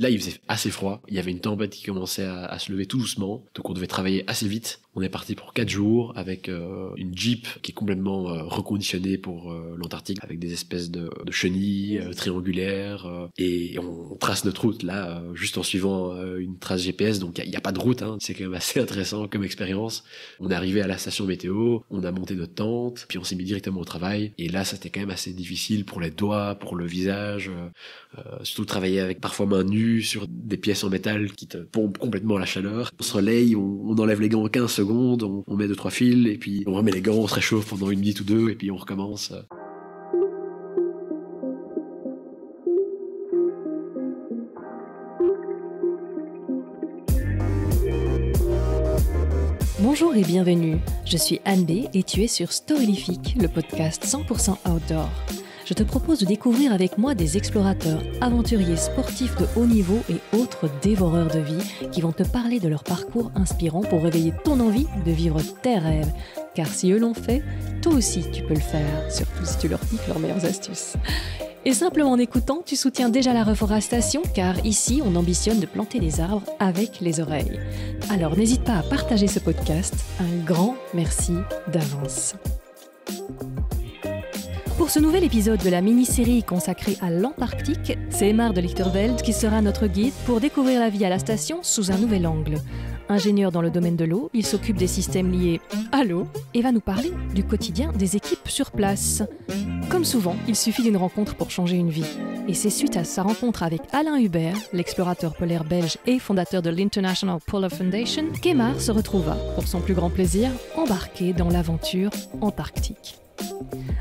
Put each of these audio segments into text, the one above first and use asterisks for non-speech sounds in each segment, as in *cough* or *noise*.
Là, il faisait assez froid. Il y avait une tempête qui commençait à, se lever tout doucement. Donc, on devait travailler assez vite. On est parti pour quatre jours avec euh, une Jeep qui est complètement euh, reconditionnée pour euh, l'Antarctique, avec des espèces de, chenilles triangulaires. et on, trace notre route là, juste en suivant une trace GPS. Donc il n'y a, pas de route. Hein. C'est quand même assez intéressant comme expérience. On est arrivé à la station météo, on a monté notre tente, puis on s'est mis directement au travail. Et là, c'était quand même assez difficile pour les doigts, pour le visage. surtout travailler avec parfois main nue sur des pièces en métal qui te pompent complètement la chaleur. Au soleil on, enlève les gants 15 on, met deux, trois fils, et puis on remet les gants, on se réchauffe pendant une minute ou deux, et puis on recommence. Euh. Bonjour et bienvenue, je suis Anne B et tu es sur Storylifique, le podcast 100% outdoor je te propose de découvrir avec moi des explorateurs, aventuriers, sportifs de haut niveau et autres dévoreurs de vie qui vont te parler de leur parcours inspirant pour réveiller ton envie de vivre tes rêves. Car si eux l'ont fait, toi aussi tu peux le faire, surtout si tu leur piques leurs meilleures astuces. Et simplement en écoutant, tu soutiens déjà la reforestation car ici, on ambitionne de planter des arbres avec les oreilles. Alors n'hésite pas à partager ce podcast. Un grand merci d'avance. Pour ce nouvel épisode de la mini-série consacrée à l'Antarctique, c'est Emar de Lichterveld qui sera notre guide pour découvrir la vie à la station sous un nouvel angle. Ingénieur dans le domaine de l'eau, il s'occupe des systèmes liés à l'eau et va nous parler du quotidien des équipes sur place. Comme souvent, il suffit d'une rencontre pour changer une vie. Et c'est suite à sa rencontre avec Alain Hubert, l'explorateur polaire belge et fondateur de l'International Polar Foundation, qu'Emar se retrouva, pour son plus grand plaisir, embarqué dans l'aventure antarctique.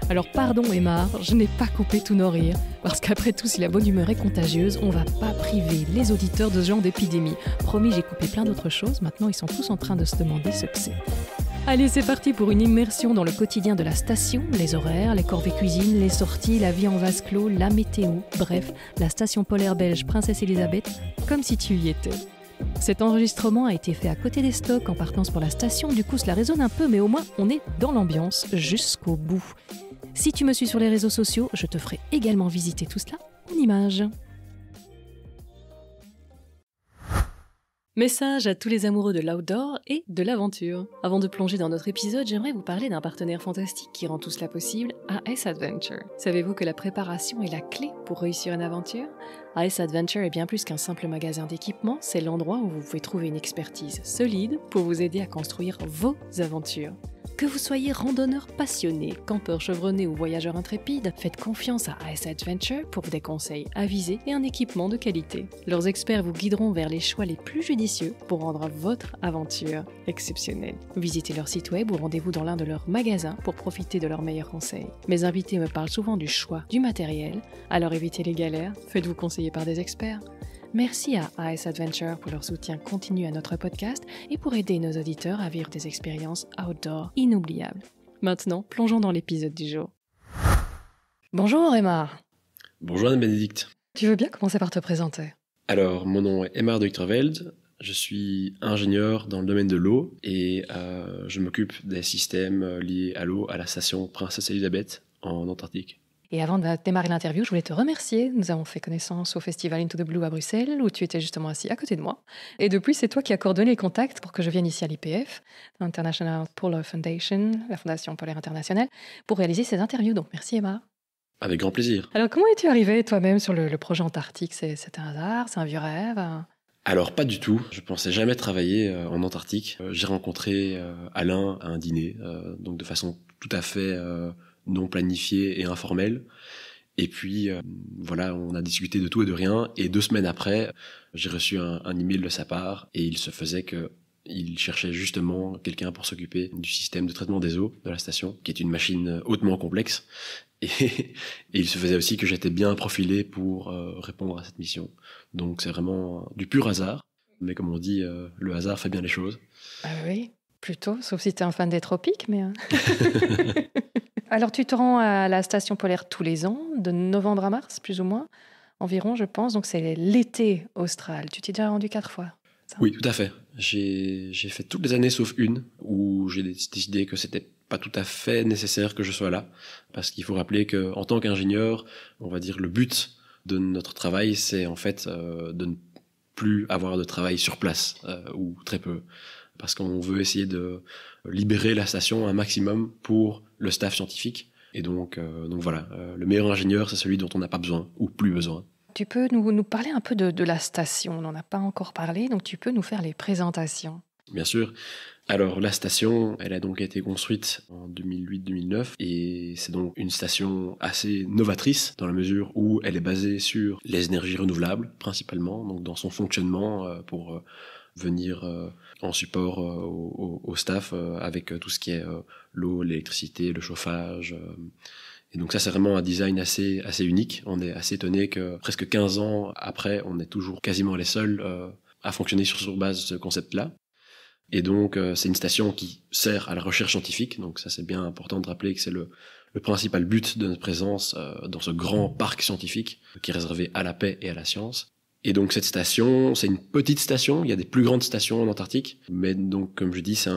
Alors pardon Emma, je n'ai pas coupé tout nos rires, parce qu'après tout, si la bonne humeur est contagieuse, on va pas priver les auditeurs de ce genre d'épidémie. Promis, j'ai coupé plein d'autres choses, maintenant ils sont tous en train de se demander ce que c'est. Allez, c'est parti pour une immersion dans le quotidien de la station, les horaires, les corvées cuisine, les sorties, la vie en vase clos, la météo, bref, la station polaire belge Princesse Elisabeth, comme si tu y étais. Cet enregistrement a été fait à côté des stocks en partance pour la station, du coup cela résonne un peu, mais au moins on est dans l'ambiance jusqu'au bout. Si tu me suis sur les réseaux sociaux, je te ferai également visiter tout cela en images. Message à tous les amoureux de l'outdoor et de l'aventure. Avant de plonger dans notre épisode, j'aimerais vous parler d'un partenaire fantastique qui rend tout cela possible, AS Adventure. Savez-vous que la préparation est la clé pour réussir une aventure Ice Adventure est bien plus qu'un simple magasin d'équipement, c'est l'endroit où vous pouvez trouver une expertise solide pour vous aider à construire vos aventures. Que vous soyez randonneur passionné, campeur chevronné ou voyageur intrépide, faites confiance à AS Adventure pour des conseils avisés et un équipement de qualité. Leurs experts vous guideront vers les choix les plus judicieux pour rendre votre aventure exceptionnelle. Visitez leur site web ou rendez-vous dans l'un de leurs magasins pour profiter de leurs meilleurs conseils. Mes invités me parlent souvent du choix du matériel, alors évitez les galères, faites-vous conseiller par des experts. Merci à Ice Adventure pour leur soutien continu à notre podcast et pour aider nos auditeurs à vivre des expériences outdoor inoubliables. Maintenant, plongeons dans l'épisode du jour. Bonjour Emma. Bonjour Anne-Bénédicte. Tu veux bien commencer par te présenter Alors, mon nom est Emma de Je suis ingénieur dans le domaine de l'eau et euh, je m'occupe des systèmes euh, liés à l'eau à la station Princesse Elisabeth en Antarctique. Et avant de démarrer l'interview, je voulais te remercier. Nous avons fait connaissance au festival Into the Blue à Bruxelles, où tu étais justement assis à côté de moi. Et depuis, c'est toi qui as coordonné les contacts pour que je vienne ici à l'IPF, International Polar Foundation, la Fondation polaire internationale, pour réaliser ces interviews. Donc merci Emma. Avec grand plaisir. Alors comment es-tu arrivé toi-même sur le, le, projet Antarctique C'est un hasard C'est un vieux rêve alors pas du tout, je pensais jamais travailler euh, en Antarctique. Euh, j'ai rencontré euh, Alain à un dîner, donc de façon tout à fait non planifié et informel. Et puis, euh, voilà, on a discuté de tout et de rien. Et deux semaines après, j'ai reçu un, email de sa part et il se faisait que il cherchait justement quelqu'un pour s'occuper du système de traitement des eaux de la station, qui est une machine hautement complexe. Et, *laughs* il se faisait aussi que j'étais bien profilé pour euh, répondre à cette mission. Donc c'est vraiment du pur hasard. Mais comme on dit, euh, le hasard fait bien les choses. Ah oui, plutôt, sauf si tu es un fan des tropiques, mais... Hein. *laughs* Alors, tu te rends à la station polaire tous les ans, de novembre à mars, plus ou moins, environ, je pense. Donc, c'est l'été austral. Tu t'es déjà rendu quatre fois Oui, tout à fait. J'ai fait toutes les années sauf une où j'ai décidé que c'était pas tout à fait nécessaire que je sois là. Parce qu'il faut rappeler qu'en tant qu'ingénieur, on va dire le but de notre travail, c'est en fait euh, de ne plus avoir de travail sur place euh, ou très peu parce qu'on veut essayer de libérer la station un maximum pour le staff scientifique. Et donc, euh, donc voilà, euh, le meilleur ingénieur, c'est celui dont on n'a pas besoin ou plus besoin. Tu peux nous, parler un peu de, de la station, on n'en a pas encore parlé, donc tu peux nous faire les présentations. Bien sûr. Alors la station, elle a donc été construite en 2008-2009 et c'est donc une station assez novatrice dans la mesure où elle est basée sur les énergies renouvelables principalement, donc dans son fonctionnement euh, pour venir en support euh, au, staff euh, avec euh, tout ce qui est l'eau, l'électricité, le chauffage. Et donc ça, c'est vraiment un design assez, assez unique. On est assez étonné que presque 15 ans après, on est toujours quasiment les seuls à fonctionner sur, sur base de ce concept-là. Et donc, c'est une station qui sert à la recherche scientifique. Donc ça, c'est bien important de rappeler que c'est le, principal but de notre présence dans ce grand parc scientifique qui est réservé à la paix et à la science. Et donc cette station, c'est une petite station, il y a des plus grandes stations en Antarctique, mais donc comme je dis, c'est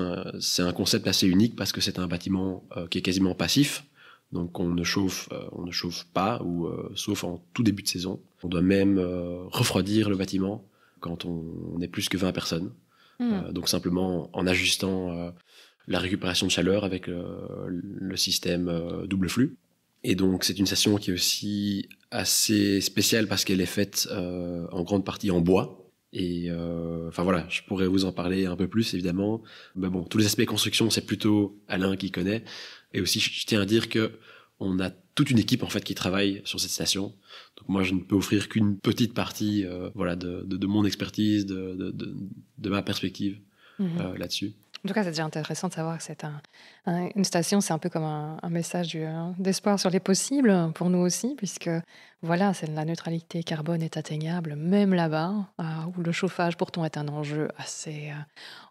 un, concept assez unique parce que c'est un bâtiment euh, qui est quasiment passif, donc on ne chauffe, euh, on ne chauffe pas, ou euh, sauf en tout début de saison. On doit même refroidir le bâtiment quand on, est plus que 20 personnes, hmm. donc simplement en ajustant la récupération de chaleur avec le système double flux. Et donc c'est une station qui est aussi assez spéciale parce qu'elle est faite euh, en grande partie en bois. Et euh, enfin voilà, je pourrais vous en parler un peu plus évidemment. Mais bon, tous les aspects construction, c'est plutôt Alain qui connaît. Et aussi, je tiens à dire que on a toute une équipe en fait qui travaille sur cette station. Donc moi, je ne peux offrir qu'une petite partie, euh, voilà, de, de, mon expertise, de, de ma perspective mhm. là-dessus. En tout cas, c'est déjà intéressant de savoir que c'est un, une station, c'est un peu comme un, message euh, d'espoir sur les possibles pour nous aussi, puisque voilà, la neutralité carbone est atteignable, même là-bas, euh, où le chauffage pourtant est un enjeu assez. Euh,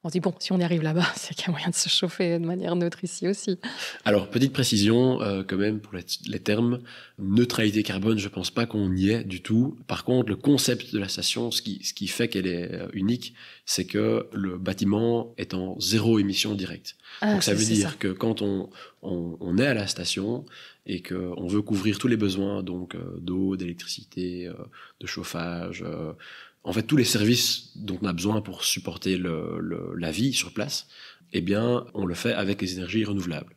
on se dit, bon, si on y arrive là-bas, *laughs* c'est qu'il y a moyen de se chauffer de manière neutre ici aussi. Alors, petite précision quand même pour les, termes. Neutralité carbone, je ne pense pas qu'on y est du tout. Par contre, le concept de la station, ce qui, ce qui fait qu'elle est unique, c'est que le bâtiment est en zéro émission directe. Ah, Donc ça veut dire que quand on, est à la station et qu'on veut couvrir tous les besoins, donc euh, d'eau, d'électricité, euh, de chauffage, euh, en fait tous les services dont on a besoin pour supporter la vie sur place, eh bien on le fait avec les énergies renouvelables.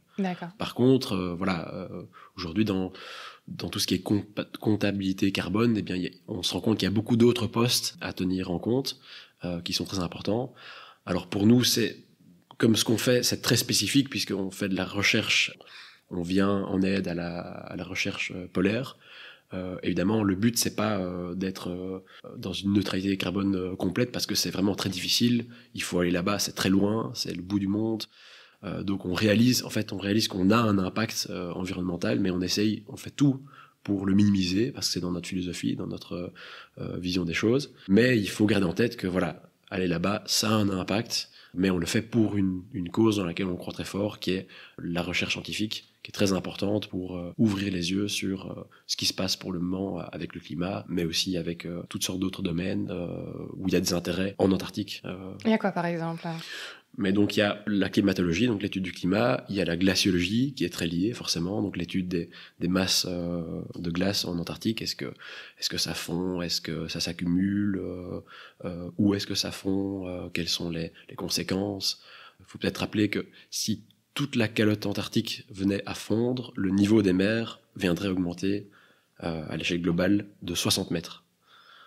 Par contre, voilà, aujourd'hui dans dans tout ce qui est comptabilité carbone, eh bien, on se rend compte qu'il y a beaucoup d'autres postes à tenir en compte qui sont très importants. Alors pour nous, c'est comme ce qu'on fait, c'est très spécifique puisqu'on fait de la recherche, on vient en aide à la, recherche euh, polaire. Euh, évidemment, le but c'est pas euh, d'être dans une neutralité carbone complète parce que c'est vraiment très difficile. Il faut aller là-bas, c'est très loin, c'est le bout du monde. donc on réalise, en fait, on réalise qu'on a un impact environnemental, mais on essaye, on fait tout pour le minimiser parce que c'est dans notre philosophie, dans notre vision des choses. Mais il faut garder en tête que voilà, aller là-bas, ça a un impact mais on le fait pour une, cause dans laquelle on croit très fort, qui est la recherche scientifique, qui est très importante pour euh, ouvrir les yeux sur euh, ce qui se passe pour le moment euh, avec le climat, mais aussi avec toutes sortes d'autres domaines où il y a des intérêts en Antarctique. Il y a quoi par exemple mais donc il y a la climatologie, donc l'étude du climat, il y a la glaciologie qui est très liée forcément, donc l'étude des, des, masses euh, de glace en Antarctique, est-ce que, est que ça fond, est-ce que ça s'accumule, euh, euh où est-ce que ça fond, euh, quelles sont les, les conséquences. Il faut peut-être rappeler que si toute la calotte antarctique venait à fondre, le niveau des mers viendrait augmenter à l'échelle globale de 60 mètres.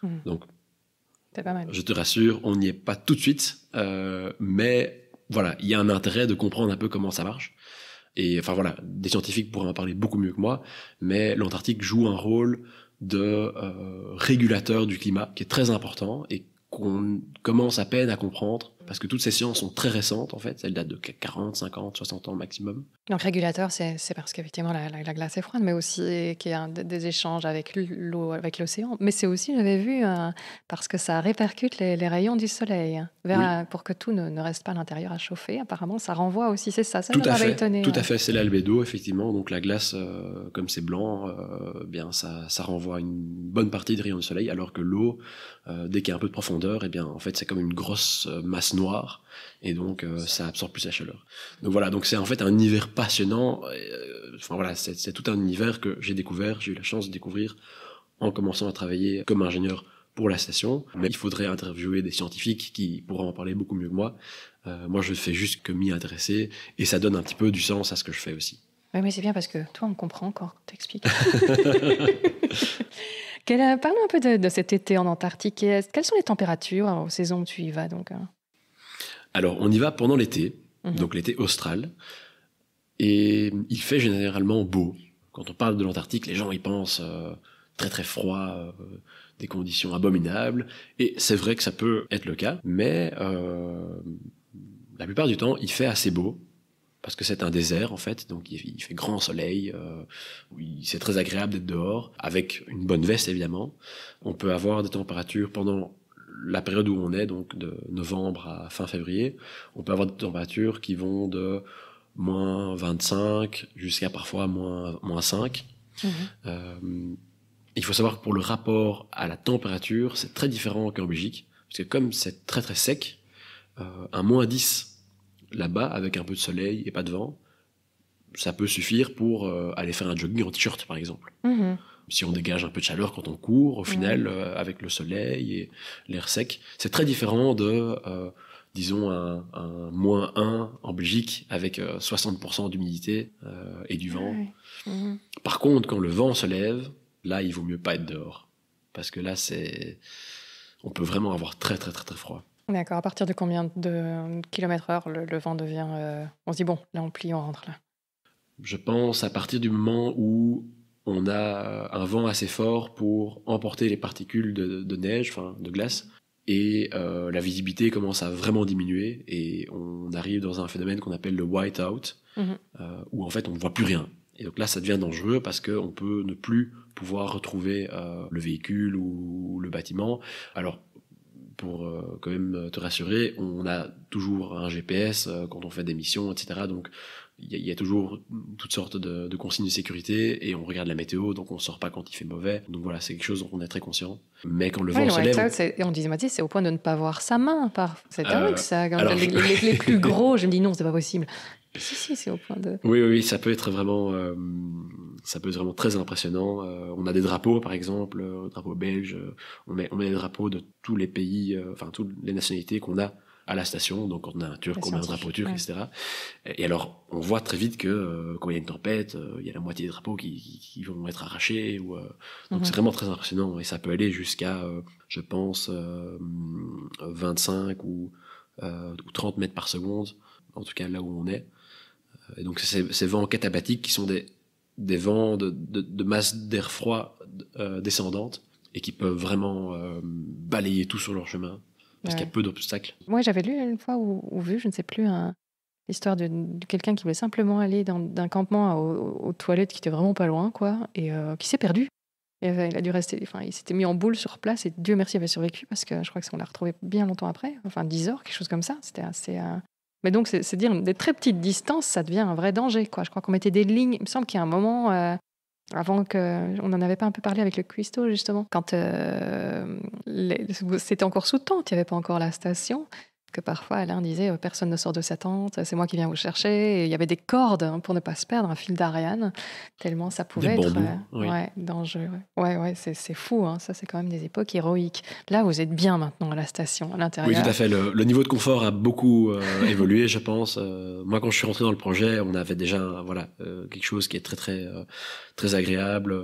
Mmh. Donc je te rassure, on n'y est pas tout de suite, euh, mais voilà, il y a un intérêt de comprendre un peu comment ça marche. Et enfin voilà, des scientifiques pourraient en parler beaucoup mieux que moi, mais l'Antarctique joue un rôle de euh, régulateur du climat qui est très important et qu'on commence à peine à comprendre parce que toutes ces sciences sont très récentes en fait, elles datent de 40, 50, 60 ans maximum. Donc régulateur, c'est parce qu'effectivement la, glace est froide, mais aussi qu'il y a des échanges avec l'eau, avec l'océan. Mais c'est aussi, j'avais vu, euh, parce que ça répercute les, rayons du soleil, hein, pour que tout ne, reste pas à l'intérieur à chauffer. Apparemment, ça renvoie aussi, c'est ça, ça tout à fait, étonné, Tout à fait, c'est l'albédo, effectivement. Donc la glace, euh, comme c'est blanc, euh, bien ça, ça, renvoie une bonne partie des rayons du soleil, alors que l'eau, dès qu'il y a un peu de profondeur, et eh bien en fait c'est comme une grosse masse noir, et donc euh, ça absorbe plus la chaleur. Donc voilà, donc c'est en fait un univers passionnant. Euh, enfin voilà, c'est tout un univers que j'ai découvert, j'ai eu la chance de découvrir en commençant à travailler comme ingénieur pour la station. Mais il faudrait interviewer des scientifiques qui pourront en parler beaucoup mieux que moi. Euh, moi, je fais juste que m'y intéresser et ça donne un petit peu du sens à ce que je fais aussi. Oui, mais c'est bien parce que toi, on comprend quand tu Quelle, Parlons un peu de, cet été en Antarctique. Quelles sont les températures hein, aux saisons où tu y vas donc hein alors, on y va pendant l'été, mhm. donc l'été austral, et il fait généralement beau. Quand on parle de l'Antarctique, les gens y pensent euh, très très froid, euh, des conditions abominables, et c'est vrai que ça peut être le cas, mais euh, la plupart du temps, il fait assez beau, parce que c'est un désert en fait, donc il, fait grand soleil, c'est très agréable d'être dehors, avec une bonne veste évidemment. On peut avoir des températures pendant la période où on est, donc de novembre à fin février, on peut avoir des températures qui vont de moins 25 jusqu'à parfois moins, 5. Mm-hmm. Euh, il faut savoir que pour le rapport à la température, c'est très différent qu'en Belgique, parce que comme c'est très très sec, euh, un moins 10 là-bas, avec un peu de soleil et pas de vent, ça peut suffire pour euh, aller faire un jogging en t-shirt, par exemple. Mm-hmm si on dégage un peu de chaleur quand on court, au final, mm. euh, avec le soleil et l'air sec. C'est très différent de, euh, disons, un, moins 1 en Belgique avec 60% euh, d'humidité et du vent. Mm-hmm. Par contre, quand le vent se lève, là, il vaut mieux pas être dehors. Parce que là, c'est... on peut vraiment avoir très, très, très, très froid. D'accord. À partir de combien de kilomètres heure le, vent devient. on se dit, bon, là, on plie, on rentre là Je pense à partir du moment où on a euh, un vent assez fort pour emporter les particules de, neige, enfin de glace, et euh, la visibilité commence à vraiment diminuer et on arrive dans un phénomène qu'on appelle le white-out, mhm. euh, où en fait on ne voit plus rien. Et donc là, ça devient dangereux parce qu'on peut ne plus pouvoir retrouver le véhicule ou, le bâtiment. Alors, pour quand même te rassurer, on a toujours un GPS quand on fait des missions, etc. Donc, il y, a toujours toutes sortes de, consignes de sécurité et on regarde la météo, donc on sort pas quand il fait mauvais. Donc voilà, c'est quelque chose dont on est très conscient. Mais quand le vent se lève, on disait c'est au point de ne pas voir sa main. Par... C'est euh, ça. les, plus *laughs* gros, je me dis non, c'est pas possible. Si si, c'est au point de. Oui, oui ça peut être vraiment, euh, ça peut être vraiment très impressionnant. Euh, on a des drapeaux par exemple, drapeau belge. On met on met des drapeaux de tous les pays, enfin toutes les nationalités qu'on a à la station. Donc on a un turc, on a un drapeau turc, etc. Et, alors on voit très vite que euh, quand il y a une tempête, euh, il y a la moitié des drapeaux qui, vont être arrachés. Ou, euh, donc mhm. c'est vraiment très impressionnant et ça peut aller jusqu'à, je pense, 25 ou, ou 30 mètres par seconde, en tout cas là où on est. Et donc c'est ces vents catabatiques qui sont des, des vents de, de, de masse d'air froid descendante et qui peuvent vraiment balayer tout sur leur chemin parce qu'il y a peu d'obstacles. Moi, j'avais lu une fois ou, vu, je ne sais plus, l'histoire de, quelqu'un qui voulait simplement aller d'un campement aux, toilettes qui était vraiment pas loin, quoi, et euh, qui s'est perdu. Et, euh, il a dû rester, enfin, il s'était mis en boule sur place et Dieu merci, il avait survécu parce que je crois qu'on l'a retrouvé bien longtemps après, enfin 10 heures, quelque chose comme ça. C'était assez. Euh, mais donc, c'est dire des très petites distances, ça devient un vrai danger, quoi. Je crois qu'on mettait des lignes. Il me semble qu'il y a un moment avant que, on n'en avait pas un peu parlé avec le cuistot justement, quand euh, c'était encore sous tente, il n'y avait pas encore la station que parfois Alain disait euh, personne ne sort de sa tente, c'est moi qui viens vous chercher. il y avait des cordes hein, pour ne pas se perdre, un fil d'Ariane, tellement ça pouvait être euh, dangereux. Ouais, ouais, c'est fou, hein. ça c'est quand même des époques héroïques. Là, vous êtes bien maintenant à la station, à l'intérieur. Oui, tout à fait. Le, niveau de confort a beaucoup euh, *laughs* évolué, je pense. moi, quand je suis rentré dans le projet, on avait déjà voilà quelque chose qui est très très très agréable.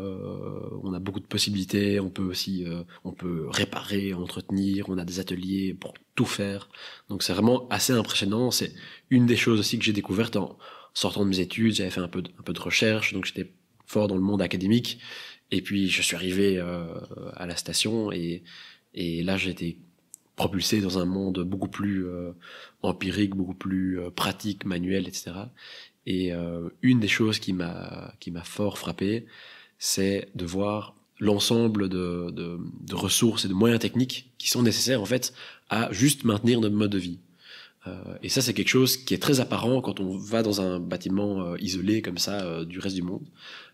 on a beaucoup de possibilités. On peut aussi on peut réparer, entretenir. On a des ateliers pour tout faire. Donc c'est vraiment assez impressionnant. C'est une des choses aussi que j'ai découvertes en sortant de mes études. J'avais fait un peu de, un peu de recherche, donc j'étais fort dans le monde académique. Et puis je suis arrivé euh, à la station et, et là été propulsé dans un monde beaucoup plus euh, empirique, beaucoup plus euh, pratique, manuel, etc. Et euh, une des choses qui m'a qui m'a fort frappé, c'est de voir l'ensemble de, ressources et de moyens techniques qui sont nécessaires en fait à juste maintenir notre mode de vie. Euh, et ça, c'est quelque chose qui est très apparent quand on va dans un bâtiment euh, isolé comme ça euh, du reste du monde,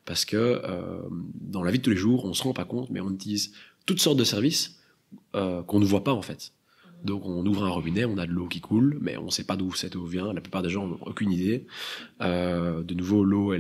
parce que dans la vie de tous les jours, on se rend pas compte, mais on utilise toutes sortes de services qu'on ne voit pas en fait. Donc on ouvre un robinet, on a de l'eau qui coule, mais on ne sait pas d'où cette eau vient. La plupart des gens n'ont aucune idée. Euh, de nouveau, l'eau,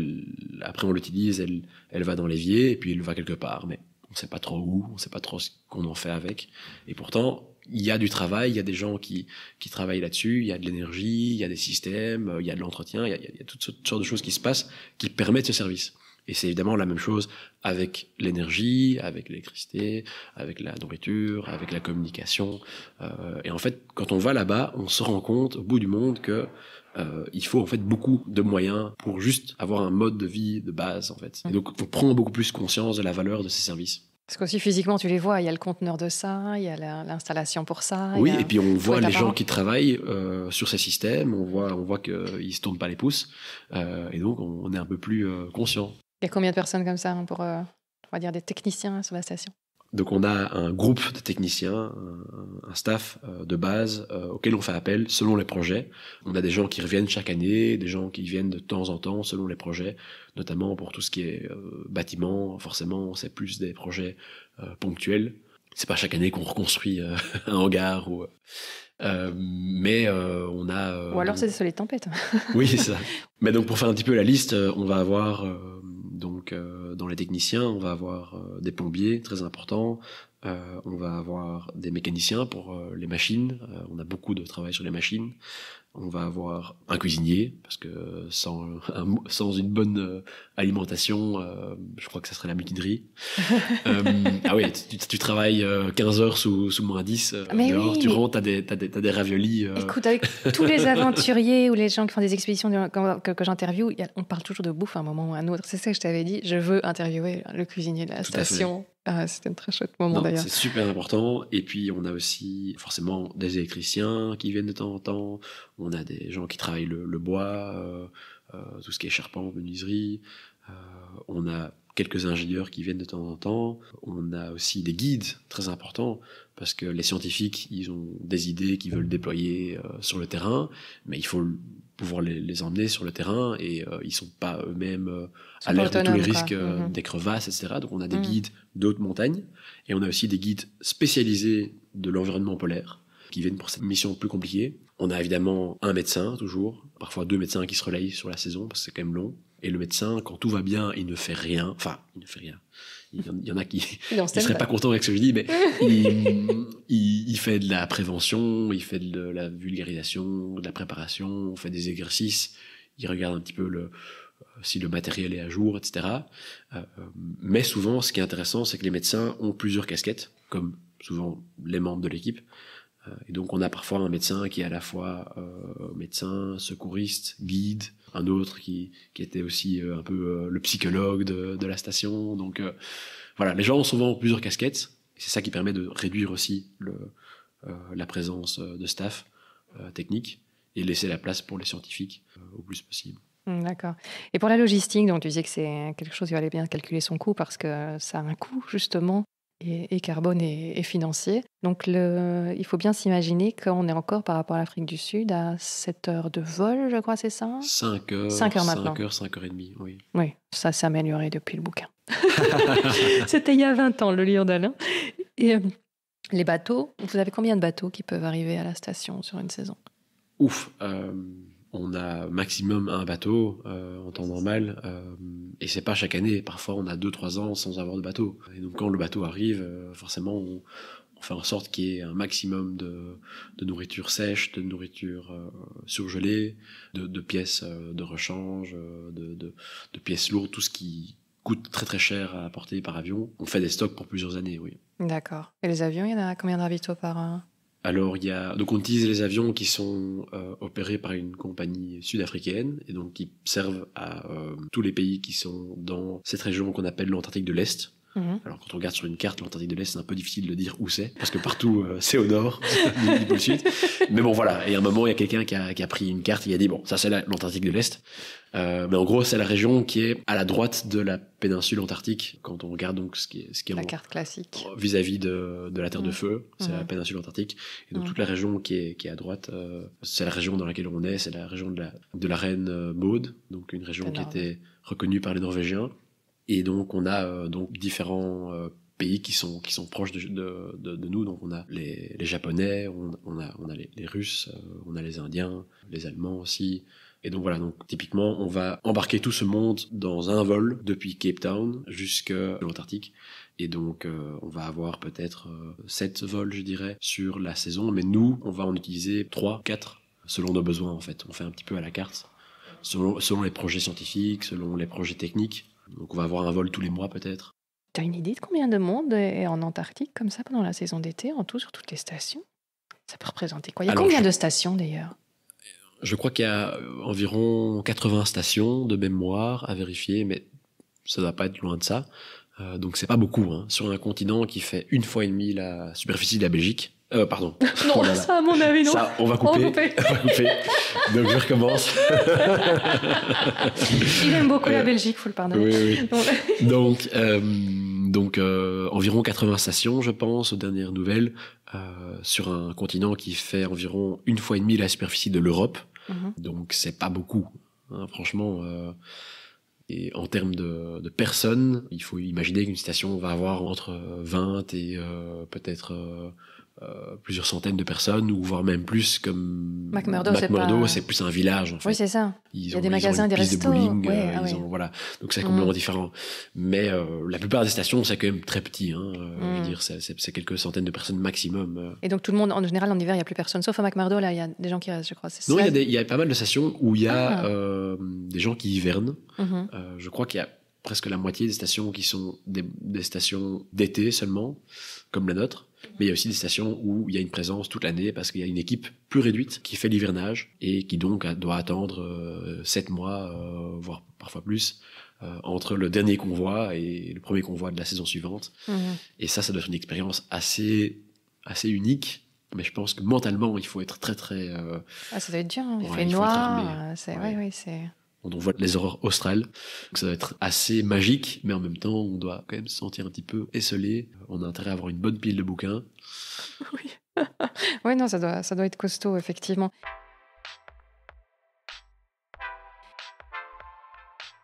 après on l'utilise, elle, va dans l'évier et puis elle va quelque part, mais on ne sait pas trop où, on ne sait pas trop ce qu'on en fait avec. Et pourtant, il y a du travail, il y a des gens qui, travaillent là-dessus, il y a de l'énergie, il y a des systèmes, il y a de l'entretien, il y a, toutes sortes de choses qui se passent qui permettent ce service. Et c'est évidemment la même chose avec l'énergie, avec l'électricité, avec la nourriture, avec la communication. Euh, et en fait, quand on va là-bas, on se rend compte au bout du monde que euh, il faut en fait beaucoup de moyens pour juste avoir un mode de vie de base en fait. Et mm. donc, on prend beaucoup plus conscience de la valeur de ces services. Parce qu'aussi physiquement, tu les vois, il y a le conteneur de ça, il y a l'installation pour ça. Oui, et puis on voit les gens qui travaillent euh, sur ces systèmes, on voit, on voit qu'ils ne se tournent pas les pouces, et donc on est un peu plus conscient. Il y a combien de personnes comme ça hein, pour, euh, on va dire, des techniciens sur la station donc on a un groupe de techniciens, un, staff euh, de base euh, auquel on fait appel selon les projets. On a des gens qui reviennent chaque année, des gens qui viennent de temps en temps selon les projets, notamment pour tout ce qui est bâtiment. Forcément, c'est plus des projets ponctuels. C'est pas chaque année qu'on reconstruit *laughs* un hangar ou. mais on a. Ou alors c'est sur les tempêtes. oui, c'est ça. *laughs* Mais donc pour faire un petit peu la liste, on va avoir donc, euh, dans les techniciens, on va avoir euh, des plombiers, très importants, euh, on va avoir des mécaniciens pour les machines. on a beaucoup de travail sur les machines on va avoir un cuisinier, parce que euh, sans, une bonne euh, alimentation, euh, je crois que ça serait la mutinerie. *laughs* ah oui, tu, travailles 15 heures sous, sous moins 10, mais tu rentres, t'as des, as des, des raviolis. Écoute, avec tous les *laughs* aventuriers ou les gens qui font des expéditions que, que, on parle toujours de bouffe à un moment ou à un autre. C'est ça que je t'avais dit, je veux interviewer le cuisinier de la station. Ah, c'était un très chouette moment d'ailleurs. C'est super important. Et puis, on a aussi forcément des électriciens qui viennent de temps en temps. On a des gens qui travaillent le, bois, euh, euh, tout ce qui est charpente, menuiserie. Euh, on a quelques ingénieurs qui viennent de temps en temps. On a aussi des guides très importants parce que les scientifiques, ils ont des idées qu'ils veulent déployer sur le terrain, mais il faut pouvoir les, emmener sur le terrain et ils euh, ils sont pas eux-mêmes alertes euh, à tous les risques euh, mhm. des crevasses, etc. Donc on a des mhm. guides d'autres montagnes et on a aussi des guides spécialisés de l'environnement polaire qui viennent pour cette mission plus compliquée. On a évidemment un médecin toujours, parfois deux médecins qui se relaient sur la saison parce que c'est quand même long. Et le médecin, quand tout va bien, il ne fait rien. Enfin, il ne fait rien il y en a qui ne *laughs* seraient pas contents avec ce que je dis, mais *laughs* il, il, fait de la prévention, il fait de la vulgarisation, de la préparation, on fait des exercices, il regarde un petit peu le, euh, si le matériel est à jour, etc. Euh, euh, mais souvent, ce qui est intéressant, c'est que les médecins ont plusieurs casquettes, comme souvent les membres de l'équipe. et donc, on a parfois un médecin qui est à la fois médecin, secouriste, guide, un autre qui, était aussi euh, un peu euh, le psychologue de, la station. Donc euh, voilà, les gens ont souvent plusieurs casquettes. C'est ça qui permet de réduire aussi le, la présence de staff technique et laisser la place pour les scientifiques au plus possible. Mmh, d'accord. Et pour la logistique, donc tu disais que c'est quelque chose qui allait bien calculer son coût parce que ça a un coût justement et, carbone et, financier. Donc le, il faut bien s'imaginer qu'on est encore par rapport à l'Afrique du Sud à 7 heures de vol, je crois, c'est ça 5 heures, 5 heures maintenant. 5 heures, 5 et demie, oui. Oui, ça s'est amélioré depuis le bouquin. *laughs* *laughs* C'était il y a 20 ans, le livre d'Alain. Et euh, les bateaux, vous avez combien de bateaux qui peuvent arriver à la station sur une saison Ouf euh, on a maximum un bateau euh, en temps normal, euh, et c'est pas chaque année. Parfois, on a 2-3 ans sans avoir de bateau. Et donc, quand le bateau arrive, euh, forcément, on, fait en sorte qu'il y ait un maximum de, nourriture sèche, de nourriture euh, surgelée, de, pièces de rechange, de, pièces lourdes, tout ce qui coûte très très cher à apporter par avion. On fait des stocks pour plusieurs années, oui. D'accord. Et les avions, il y en a combien de ravitaux par an alors, il y a, donc on utilise les avions qui sont euh, opérés par une compagnie sud-africaine et donc qui servent à euh, tous les pays qui sont dans cette région qu'on appelle l'Antarctique de l'Est. Mhm. Alors quand on regarde sur une carte l'Antarctique de l'Est, c'est un peu difficile de dire où c'est, parce que partout euh, *laughs* c'est au nord *laughs* Mais bon voilà, et à un moment il y a quelqu'un qui a, pris une carte, il a dit bon ça c'est l'Antarctique de l'Est, euh, mais en gros c'est la région qui est à la droite de la péninsule antarctique quand on regarde donc ce qui est, la carte classique vis-à-vis de, la Terre de mhm. Feu, c'est la mhm. péninsule antarctique, et donc toute la région qui est, à droite, euh, c'est la région dans laquelle on est, c'est la région de la, de la reine Maud, donc une région qui était reconnue par les Norvégiens et donc, on a euh, donc différents euh, pays qui sont, qui sont proches de, nous. Donc, on a les, les Japonais, on, a, on a les, Russes, euh, on a les Indiens, les Allemands aussi. Et donc voilà, donc typiquement, on va embarquer tout ce monde dans un vol depuis Cape Town jusqu'à l'Antarctique. Et donc, on va avoir peut-être sept vols, je dirais, sur la saison. Mais nous, on va en utiliser trois, quatre, selon nos besoins, en fait. On fait un petit peu à la carte, selon, selon les projets scientifiques, selon les projets techniques. Donc on va avoir un vol tous les mois peut-être. T'as une idée de combien de monde est en Antarctique comme ça pendant la saison d'été, en tout, sur toutes les stations Ça peut représenter quoi Il y a combien de stations d'ailleurs Je crois qu'il y a euh, environ 80 stations de mémoire à vérifier, mais ça ne doit pas être loin de ça. Euh, donc c'est pas beaucoup. Hein. Sur un continent qui fait une fois et demie la superficie de la Belgique, euh, pardon. *laughs* Non, oh ça, à mon avis, non. Ça, on va couper. *laughs* On, va couper. Donc, je recommence. *laughs* Il aime beaucoup la Belgique, faut le pardonner. donc, donc euh, euh, environ 80 stations, je pense, aux dernières nouvelles, sur un continent qui fait environ une fois et demie la superficie de l'Europe. Mhm. Donc, c'est pas beaucoup. Hein, franchement. Et en termes de, de, personnes, il faut imaginer qu'une station va avoir entre 20 et peut-être euh, plusieurs centaines de personnes, ou voire même plus, comme McMurdo, c'est plus un village. En fait. Oui, c'est ça. Il y a des magasins, des restaurants, De bowling, euh, ils ont, voilà. Donc c'est complètement mm. différent. Mais euh, la plupart des stations, c'est quand même très petit. Hein. Je veux mm. dire, c'est quelques centaines de personnes maximum. Et donc tout le monde, en général, en hiver, il n'y a plus personne. Sauf à McMurdo, là, il y a des gens qui restent, je crois. Non, il y, a pas mal de stations où il y a ah. des gens qui hivernent. Mm-hmm. je crois qu'il y a presque la moitié des stations qui sont des stations d'été seulement, comme la nôtre mais il y a aussi des stations où il y a une présence toute l'année parce qu'il y a une équipe plus réduite qui fait l'hivernage et qui donc doit attendre euh, sept mois, euh, voire parfois plus, euh, entre le dernier convoi et le premier convoi de la saison suivante. Mhm. Et ça, ça doit être une expérience assez, assez unique. Mais je pense que mentalement, il faut être très, très. Ah, ça doit être dur, hein. il fait noir. C'est oui c'est on voit les horreurs australes. ça doit être assez magique, mais en même temps, on doit quand même se sentir un petit peu esselé. On a intérêt à avoir une bonne pile de bouquins. *laughs* Oui, *laughs* ouais, non, ça doit, ça doit être costaud, effectivement.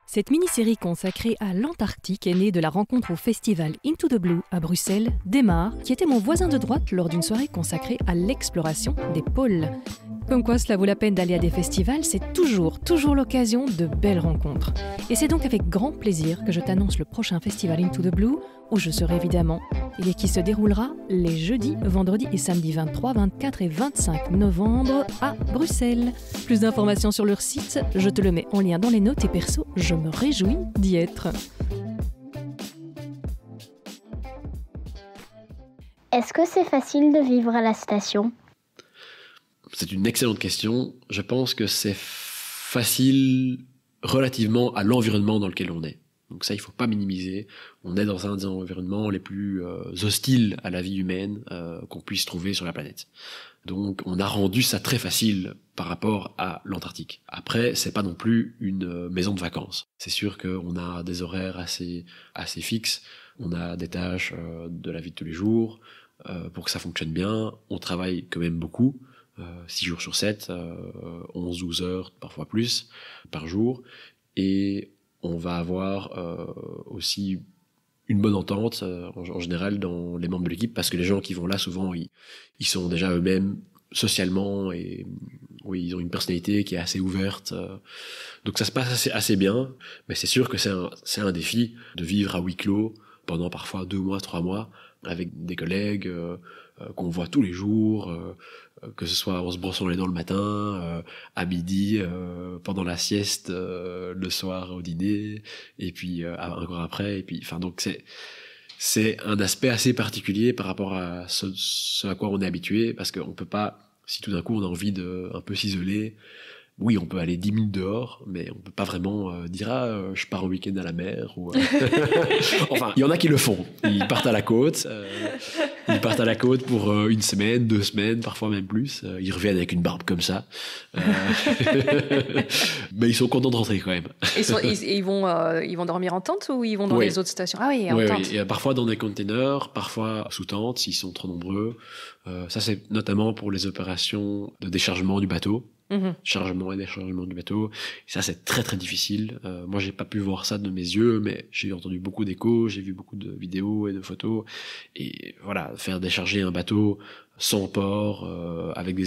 Cette mini-série consacrée à l'Antarctique est née de la rencontre au festival Into the Blue à Bruxelles démarre, qui était mon voisin de droite lors d'une soirée consacrée à l'exploration des pôles. Comme quoi cela vaut la peine d'aller à des festivals, c'est toujours, toujours l'occasion de belles rencontres. Et c'est donc avec grand plaisir que je t'annonce le prochain festival Into the Blue, où je serai évidemment, et qui se déroulera les jeudis, vendredis et samedis 23, 24 et 25 novembre à Bruxelles. Plus d'informations sur leur site, je te le mets en lien dans les notes et perso, je me réjouis d'y être. Est-ce que c'est facile de vivre à la station c'est une excellente question. Je pense que c'est facile relativement à l'environnement dans lequel on est. Donc ça, il ne faut pas minimiser. On est dans un des environnements les plus euh, hostiles à la vie humaine euh, qu'on puisse trouver sur la planète. Donc on a rendu ça très facile par rapport à l'Antarctique. Après, c'est pas non plus une euh, maison de vacances. C'est sûr qu'on a des horaires assez assez fixes. On a des tâches de la vie de tous les jours. pour que ça fonctionne bien, on travaille quand même beaucoup. 6 euh, jours sur 7, 11, 12 heures, parfois plus, par jour. Et on va avoir euh, aussi une bonne entente euh, en, général dans les membres de l'équipe parce que les gens qui vont là souvent ils, sont déjà eux-mêmes socialement et oui ils ont une personnalité qui est assez ouverte donc ça se passe assez, bien mais c'est sûr que c'est un, un défi de vivre à huis clos pendant parfois deux mois trois mois avec des collègues qu'on voit tous les jours que ce soit en se brossant les dents le matin, euh, à midi, euh, pendant la sieste, euh, le soir au dîner, et puis encore après, et puis, enfin donc c'est c'est un aspect assez particulier par rapport à ce, à quoi on est habitué, parce qu'on peut pas, si tout d'un coup on a envie de un peu s'isoler, oui, on peut aller 10 minutes dehors, mais on peut pas vraiment euh, dire ah, euh, je pars au week-end à la mer. Ou, euh, *laughs* enfin, il y en a qui le font. Ils partent à la côte, ils partent à la côte pour une semaine, deux semaines, parfois même plus. ils reviennent avec une barbe comme ça, *laughs* mais ils sont contents de rentrer quand même. Et ils, vont, ils vont dormir en tente ou ils vont dans les autres stations Ah oui, en tente. parfois dans des containers, parfois sous tente s'ils sont trop nombreux. ça c'est notamment pour les opérations de déchargement du bateau Mhm. chargement et déchargement du bateau. ça, c'est très très difficile. Euh, moi, j'ai pas pu voir ça de mes yeux, mais j'ai entendu beaucoup d'échos, j'ai vu beaucoup de vidéos et de photos. Et voilà, faire décharger un bateau sans port, euh, avec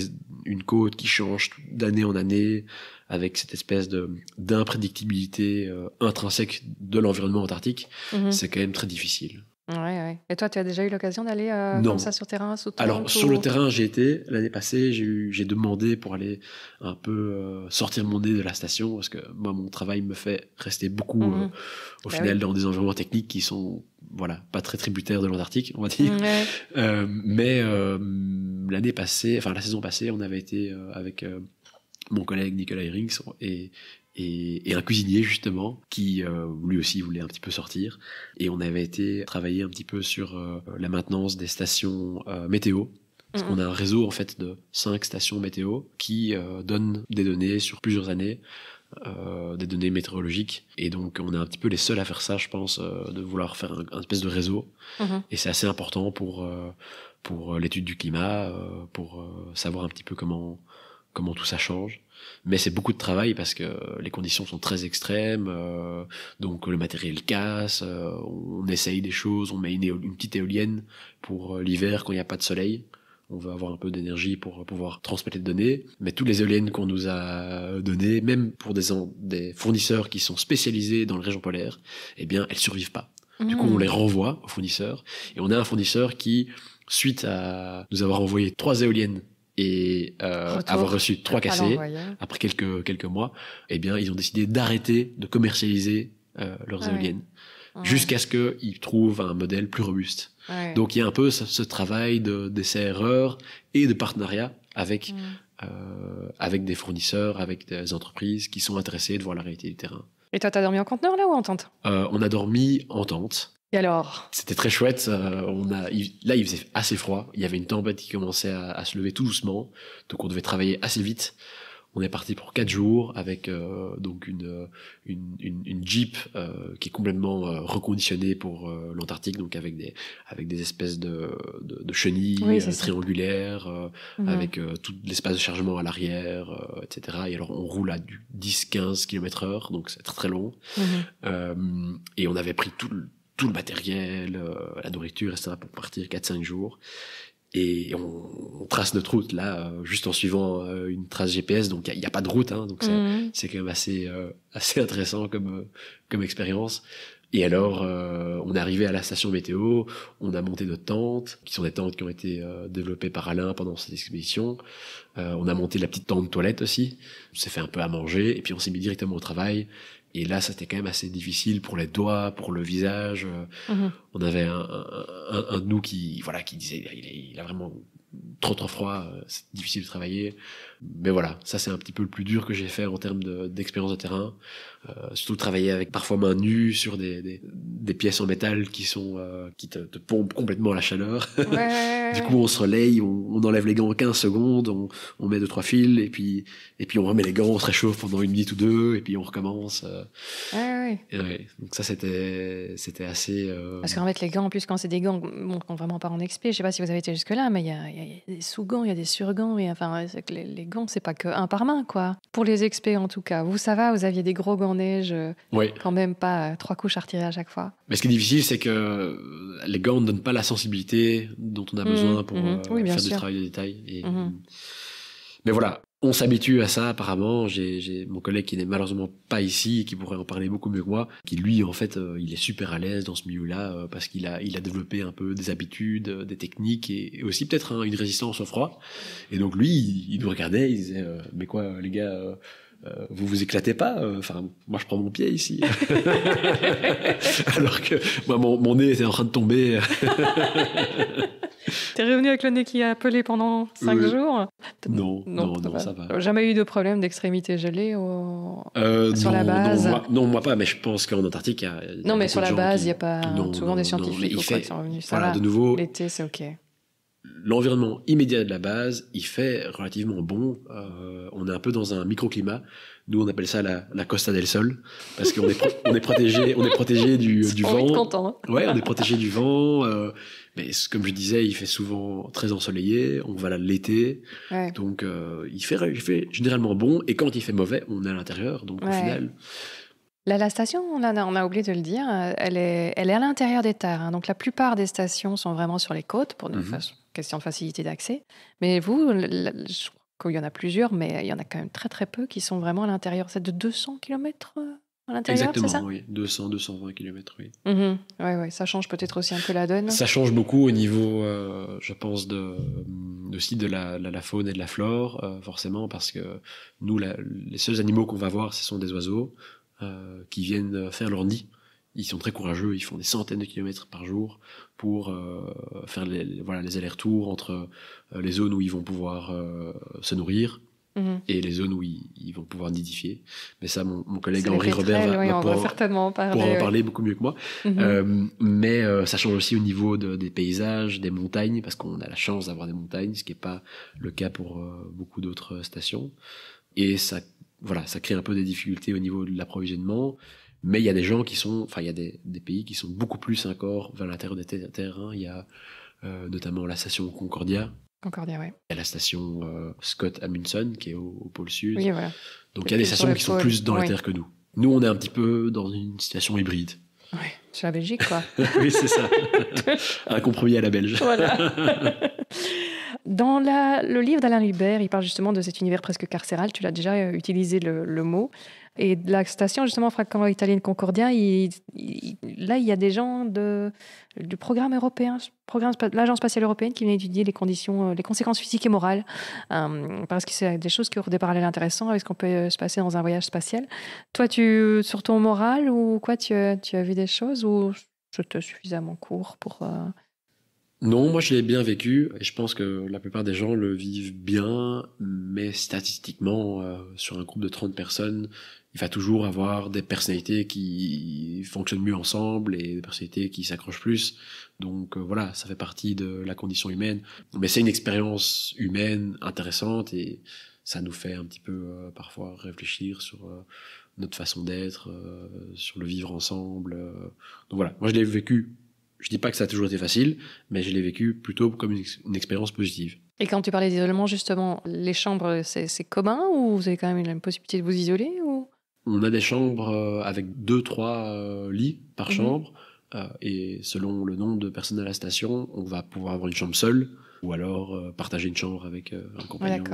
une côte qui change d'année en année, avec cette espèce d'imprédictibilité euh, intrinsèque de l'environnement antarctique, mhm. c'est quand même très difficile. Ouais, Et toi, tu as déjà eu l'occasion d'aller euh, comme ça sur terrain sous Alors, sur le terrain, j'ai été. L'année passée, j'ai demandé pour aller un peu euh, sortir mon nez de la station, parce que moi, mon travail me fait rester beaucoup, mhm. euh, au bah final, dans des environnements techniques qui sont voilà, pas très tributaires de l'Antarctique, on va dire. Mhm, euh, mais l'année passée, enfin la saison passée, on avait été avec mon collègue Nicolas Hirings et et, un cuisinier justement qui euh, lui aussi voulait un petit peu sortir. Et on avait été travailler un petit peu sur euh, la maintenance des stations euh, météo. Parce qu'on a un réseau en fait de cinq stations météo qui donnent des données sur plusieurs années, des données météorologiques. Et donc on est un petit peu les seuls à faire ça, je pense, de vouloir faire un, espèce de réseau. Mm-hmm. Et c'est assez important pour pour l'étude du climat, pour savoir un petit peu comment comment tout ça change mais c'est beaucoup de travail parce que les conditions sont très extrêmes, euh, donc le matériel casse, euh, on essaye des choses, on met une, petite éolienne pour euh, l'hiver quand il n'y a pas de soleil. On veut avoir un peu d'énergie pour pouvoir transmettre les données. Mais toutes les éoliennes qu'on nous a données, même pour des, des fournisseurs qui sont spécialisés dans les régions polaires, eh bien, elles survivent pas. Du coup, on mmh. les renvoie aux fournisseurs. Et on a un fournisseur qui, suite à nous avoir envoyé trois éoliennes et euh, avoir reçu trois cassés après quelques quelques mois, et eh bien ils ont décidé d'arrêter de commercialiser euh, leurs éoliennes jusqu'à ce qu'ils trouvent un modèle plus robuste. Donc il y a un peu ce, travail d'essai-erreur et de partenariat avec mm. euh, avec des fournisseurs, avec des entreprises qui sont intéressées de voir la réalité du terrain. Et toi, as dormi en conteneur là ou en tente On a dormi en tente. Et alors C'était très chouette. on a, là, il faisait assez froid. Il y avait une tempête qui commençait à, se lever tout doucement. Donc, on devait travailler assez vite. On est parti pour quatre jours avec euh, donc une, une, Jeep euh, qui est complètement euh, reconditionnée pour l'Antarctique, donc avec des, avec des espèces de, chenilles triangulaires, mhm. avec tout l'espace de chargement à l'arrière, etc. Et alors on roule à du 10-15 km heure, donc c'est très, très long. Mhm. et on avait pris tout le tout le matériel, euh, la nourriture, etc. pour partir 4-5 jours. Et on, on, trace notre route là, euh, juste en suivant euh, une trace GPS. Donc il n'y a, pas de route, hein, donc c'est mm-hmm. quand même assez assez intéressant comme comme expérience. Et alors, on est arrivé à la station météo, on a monté notre tente, qui sont des tentes qui ont été développées par Alain pendant cette expédition. on a monté la petite tente toilette aussi, on s'est fait un peu à manger, et puis on s'est mis directement au travail. Et là, c'était quand même assez difficile pour les doigts, pour le visage. Euh, mhm. On avait un, de nous qui, voilà, qui disait, il, il a vraiment trop trop froid, euh, c'est difficile de travailler. Mais voilà, ça c'est un petit peu le plus dur que j'ai fait en termes d'expérience de, terrain. Euh, surtout travailler avec parfois main nue sur des, des, pièces en métal qui sont euh, qui te, pompent complètement la chaleur. du coup, on se relaye, on, enlève les gants en 15 secondes, on, on met deux trois fils et puis et puis on remet les gants, on se réchauffe pendant une minute ou deux et puis on recommence. Euh. Ouais, Donc ça c'était c'était assez. Parce qu'en fait les gants, en plus quand c'est des gants, bon, vraiment pas en expé, je sais pas si vous avez été jusque là, mais il y a, des sous gants, il y a des gants et enfin les, les gants, c'est pas que un par main, quoi. Pour les experts en tout cas. Vous, ça va, vous aviez des gros gants neige, euh, quand même pas euh, trois couches à retirer à chaque fois. Mais ce qui est difficile, c'est que euh, les gants ne donnent pas la sensibilité dont on a mmh, besoin pour mmh. faire du travail de détail. Mmh. Mais voilà, on s'habitue à ça apparemment. J'ai mon collègue qui n'est malheureusement pas ici, qui pourrait en parler beaucoup mieux que moi, qui lui en fait euh, il est super à l'aise dans ce milieu-là euh, parce qu'il a il a développé un peu des habitudes, euh, des techniques et, aussi peut-être hein, une résistance au froid. Et donc lui il, nous regardait, il disait mais quoi les gars. vous vous éclatez pas Enfin, moi je prends mon pied ici, *laughs* alors que moi mon, mon, nez était en train de tomber. *laughs* *laughs* T'es revenu avec le nez qui a appelé pendant 5 jours Non, non, ça va. Jamais eu de problème d'extrémité gelée euh, sur la base non moi, pas, mais je pense qu'en Antarctique, Non, mais sur la base, il y n'y a pas souvent des scientifiques qui sont revenus. de nouveau. L'été, c'est OK. L'environnement immédiat de la base, il fait relativement bon. Euh, on est un peu dans un microclimat. Nous, on appelle ça la, Costa del Sol parce qu'on est, du est protégé, on est protégé du, *laughs* vent. Content, hein. Ouais, on est protégé du vent. Euh, mais comme je disais, il fait souvent très ensoleillé, on va là l'été. Donc, euh, il, fait, généralement bon. Et quand il fait mauvais, on est à l'intérieur. Donc, au final. La, station, on a, on a, oublié de le dire, euh, elle est, elle est à l'intérieur des terres. Hein. Donc, la plupart des stations sont vraiment sur les côtes, pour une mhm. question de facilité d'accès. Mais vous, il y en a plusieurs, mais il y en a quand même très, très peu qui sont vraiment à l'intérieur. C'est de 200 km à Exactement, oui. 200, 220 km, oui. Mhm. ouais, ouais, ça change peut-être aussi un peu la donne. Ça change beaucoup au niveau, euh, je pense, de, euh, aussi de la, faune et de la flore, euh, forcément, parce que nous, les seuls animaux qu'on va voir, ce sont des oiseaux qui viennent faire leur nid. Ils sont très courageux, ils font des centaines de kilomètres par jour pour faire les, voilà, les allers-retours entre les zones où ils vont pouvoir se nourrir, Mhm. et les zones où ils, vont pouvoir nidifier. Mais ça, mon, collègue Henri Robert va, certainement parler, en parler beaucoup mieux que moi. Mhm. Euh, mais euh, ça change aussi au niveau des paysages, des montagnes, parce qu'on a la chance d'avoir des montagnes, ce qui n'est pas le cas pour euh, beaucoup d'autres stations. Et ça, voilà, ça crée un peu des difficultés au niveau de l'approvisionnement. Mais il y a des gens qui sont, enfin, il y a des, pays qui sont beaucoup plus encore vers l'intérieur des terres. Il y a notamment la station Concordia, il y a la station euh, Scott Amundsen qui est au, pôle sud. Donc il y a des stations qui sont plus dans la terre que nous. Nous, on est un petit peu dans une situation hybride. Oui, c'est la Belgique, quoi. *laughs* oui, c'est ça. *laughs* un compromis à la Belge. Voilà. *laughs* Dans le livre d'Alain Hubert, il parle justement de cet univers presque carcéral. Tu l'as déjà euh, utilisé le, le mot. Et la station, justement, Fracambre Italienne Concordia, là, il y a des gens de, du programme européen, programme, l'Agence spatiale européenne qui viennent étudier les conditions, euh, les conséquences physiques et morales, euh, parce que c'est des choses qui ont des parallèles intéressants avec ce qu'on peut euh, se passer dans un voyage spatial. Toi, tu, sur ton moral ou quoi, tu, as vu des choses ou c'était suffisamment court pour... Non, moi je l'ai bien vécu et je pense que la plupart des gens le vivent bien, mais statistiquement, sur un groupe de 30 personnes, il va toujours avoir des personnalités qui fonctionnent mieux ensemble et des personnalités qui s'accrochent plus. Donc euh, voilà, ça fait partie de la condition humaine. Mais c'est une expérience humaine intéressante et ça nous fait un petit peu euh, parfois réfléchir sur euh, notre façon d'être, sur le vivre ensemble. Donc voilà, moi je l'ai vécu. Je dis pas que ça a toujours été facile, mais je l'ai vécu plutôt comme une, une expérience positive. Et quand tu parlais d'isolement, justement, les chambres, c'est commun ou vous avez quand même la possibilité de vous isoler on a des chambres euh, avec deux, trois euh, lits par mhm. chambre. Euh, et selon le nombre de personnes à la station, on va pouvoir avoir une chambre seule ou alors partager une chambre avec un compagnon.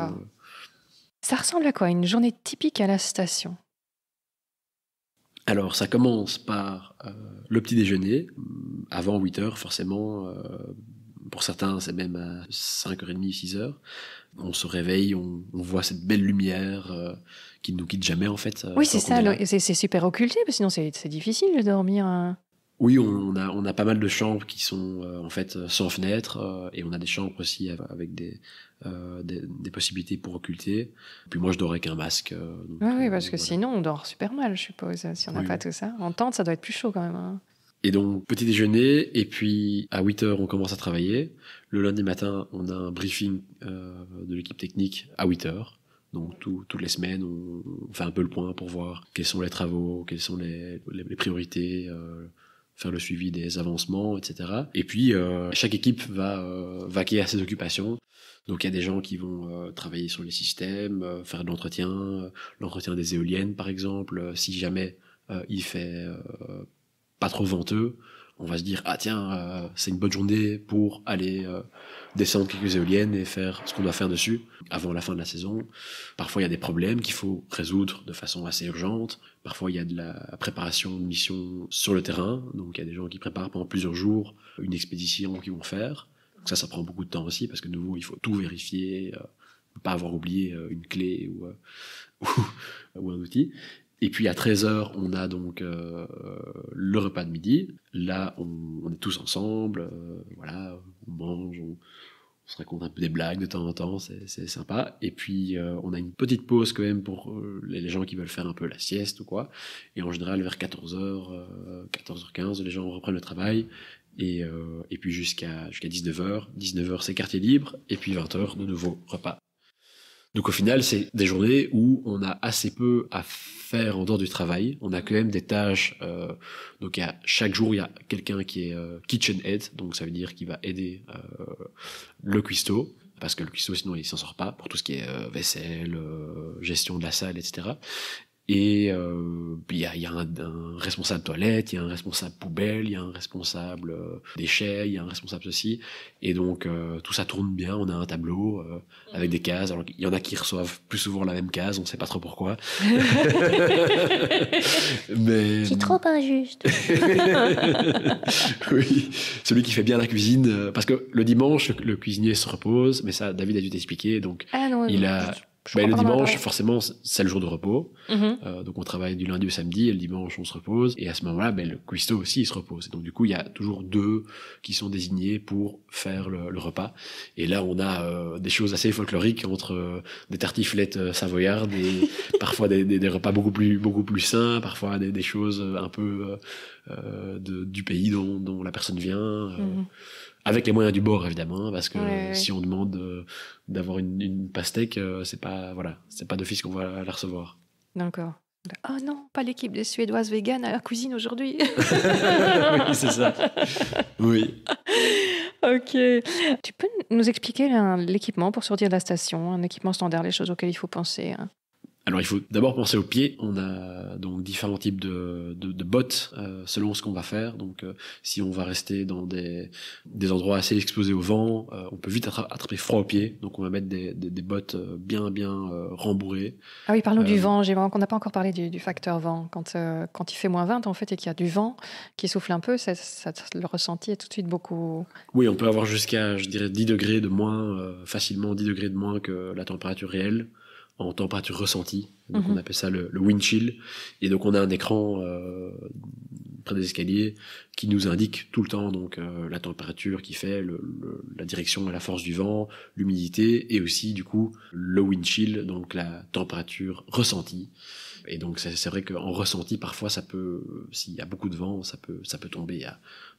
ça ressemble à quoi une journée typique à la station alors, ça commence par le petit déjeuner, mm, avant 8 h forcément. pour certains, c'est même à 5h30, 6h on se réveille, on, voit cette belle lumière euh, qui ne nous quitte jamais en fait. Euh, oui, c'est ça, c'est super occulté, parce que sinon c'est difficile de dormir. Hein. Oui, on a, on a pas mal de chambres qui sont euh, en fait sans fenêtre, et on a des chambres aussi avec des, des, possibilités pour occulter. Puis moi je dors qu'un un masque. Ah oui, parce que sinon on dort super mal, je suppose, si on n'a pas tout ça. En tente, ça doit être plus chaud quand même. Hein. Et donc, petit déjeuner, et puis à 8 heures, on commence à travailler. Le lundi matin, on a un briefing euh, de l'équipe technique à 8h. Donc toutes les semaines, on, fait un peu le point pour voir quels sont les travaux, quelles sont les, priorités, euh, faire le suivi des avancements, etc. Et puis, euh, chaque équipe va vaquer à ses occupations. Donc il y a des gens qui vont travailler sur les systèmes, faire de l'entretien, l'entretien des éoliennes par exemple, si jamais il fait pas trop venteux, on va se dire ah tiens euh, c'est une bonne journée pour aller euh, descendre quelques éoliennes et faire ce qu'on doit faire dessus avant la fin de la saison. Parfois il y a des problèmes qu'il faut résoudre de façon assez urgente. Parfois il y a de la préparation de mission sur le terrain, donc il y a des gens qui préparent pendant plusieurs jours une expédition qu'ils vont faire. ça ça prend beaucoup de temps aussi parce que de nouveau il faut tout vérifier, euh, pas avoir oublié une clé *laughs* ou, ou un outil. Et puis à 13h, on a donc euh, le repas de midi. Là, on, est tous ensemble, euh, voilà, on mange, on, se raconte un peu des blagues de temps en temps, c'est sympa. Et puis euh, on a une petite pause quand même pour les gens qui veulent faire un peu la sieste ou quoi. Et en général, vers 14h, 14h15, les gens reprennent le travail. Et, et puis jusqu'à jusqu'à 19h. 19h, c'est quartier libre. Et puis 20h, de nouveau repas. Donc au final, c'est des journées où on a assez peu à faire en dehors du travail. On a quand même des tâches. Euh, donc a chaque jour, il y a quelqu'un qui est euh, kitchen aid, donc ça veut dire qu'il va aider euh, le cuistot parce que le cuistot sinon il s'en sort pas pour tout ce qui est vaisselle, gestion de la salle, etc. Et euh, il y, a, y a un, responsable toilette, il y a un responsable poubelle, il y a un responsable euh, déchets, il y a un responsable ceci. Et donc euh, tout ça tourne bien, on a un tableau avec mm. des cases. Alors il y en a qui reçoivent plus souvent la même case, on ne sait pas trop pourquoi. *laughs* Mais... C'est trop injuste. *laughs* oui, celui qui fait bien la cuisine. Parce que le dimanche, le cuisinier se repose, mais ça, David a dû t'expliquer. Donc ah non, il a... Ben le dimanche, forcément, c'est le jour de repos. Mm-hmm. Euh, donc, on travaille du lundi au samedi, et le dimanche, on se repose. Et à ce moment-là, ben le cuistot aussi, il se repose. Et donc, du coup, il y a toujours deux qui sont désignés pour faire le, repas. Et là, on a euh, des choses assez folkloriques entre euh, des tartiflettes savoyardes et *laughs* parfois des, repas beaucoup plus, beaucoup plus sains, parfois des, choses un peu du pays dont, la personne vient. Mm-hmm avec les moyens du bord évidemment parce que si on demande euh, d'avoir une, pastèque ce euh, c'est pas voilà c'est pas d'office qu'on va la recevoir d'accord oh non pas l'équipe des suédoises vegan à la cuisine aujourd'hui *laughs* *laughs* oui c'est ça oui ok tu peux nous expliquer l'équipement pour sortir de la station un équipement standard les choses auxquelles il faut penser hein alors il faut d'abord penser aux pieds. On a donc différents types de, bottes euh, selon ce qu'on va faire. Donc euh, si on va rester dans des, endroits assez exposés au vent, euh, on peut vite attraper froid aux pieds. Donc on va mettre des, bottes bien bien rembourrées. Ah oui, parlons du vent. J'ai qu'on n'a pas encore parlé du, facteur vent. Quand quand il fait moins 20 en fait et qu'il y a du vent qui souffle un peu, ça, ça, le ressenti est tout de suite beaucoup. Oui, on peut avoir jusqu'à je dirais 10 degrés de moins facilement 10 degrés de moins que la température réelle en température ressentie. Donc on mhm. appelle ça le, wind chill. Et donc on a un écran euh, près des escaliers qui nous indique tout le temps donc euh, la température qui fait, la direction et la force du vent, l'humidité et aussi du coup le wind chill, donc la température ressentie. Et donc c'est vrai qu'en ressenti parfois ça peut, s'il y a beaucoup de vent, ça peut ça peut tomber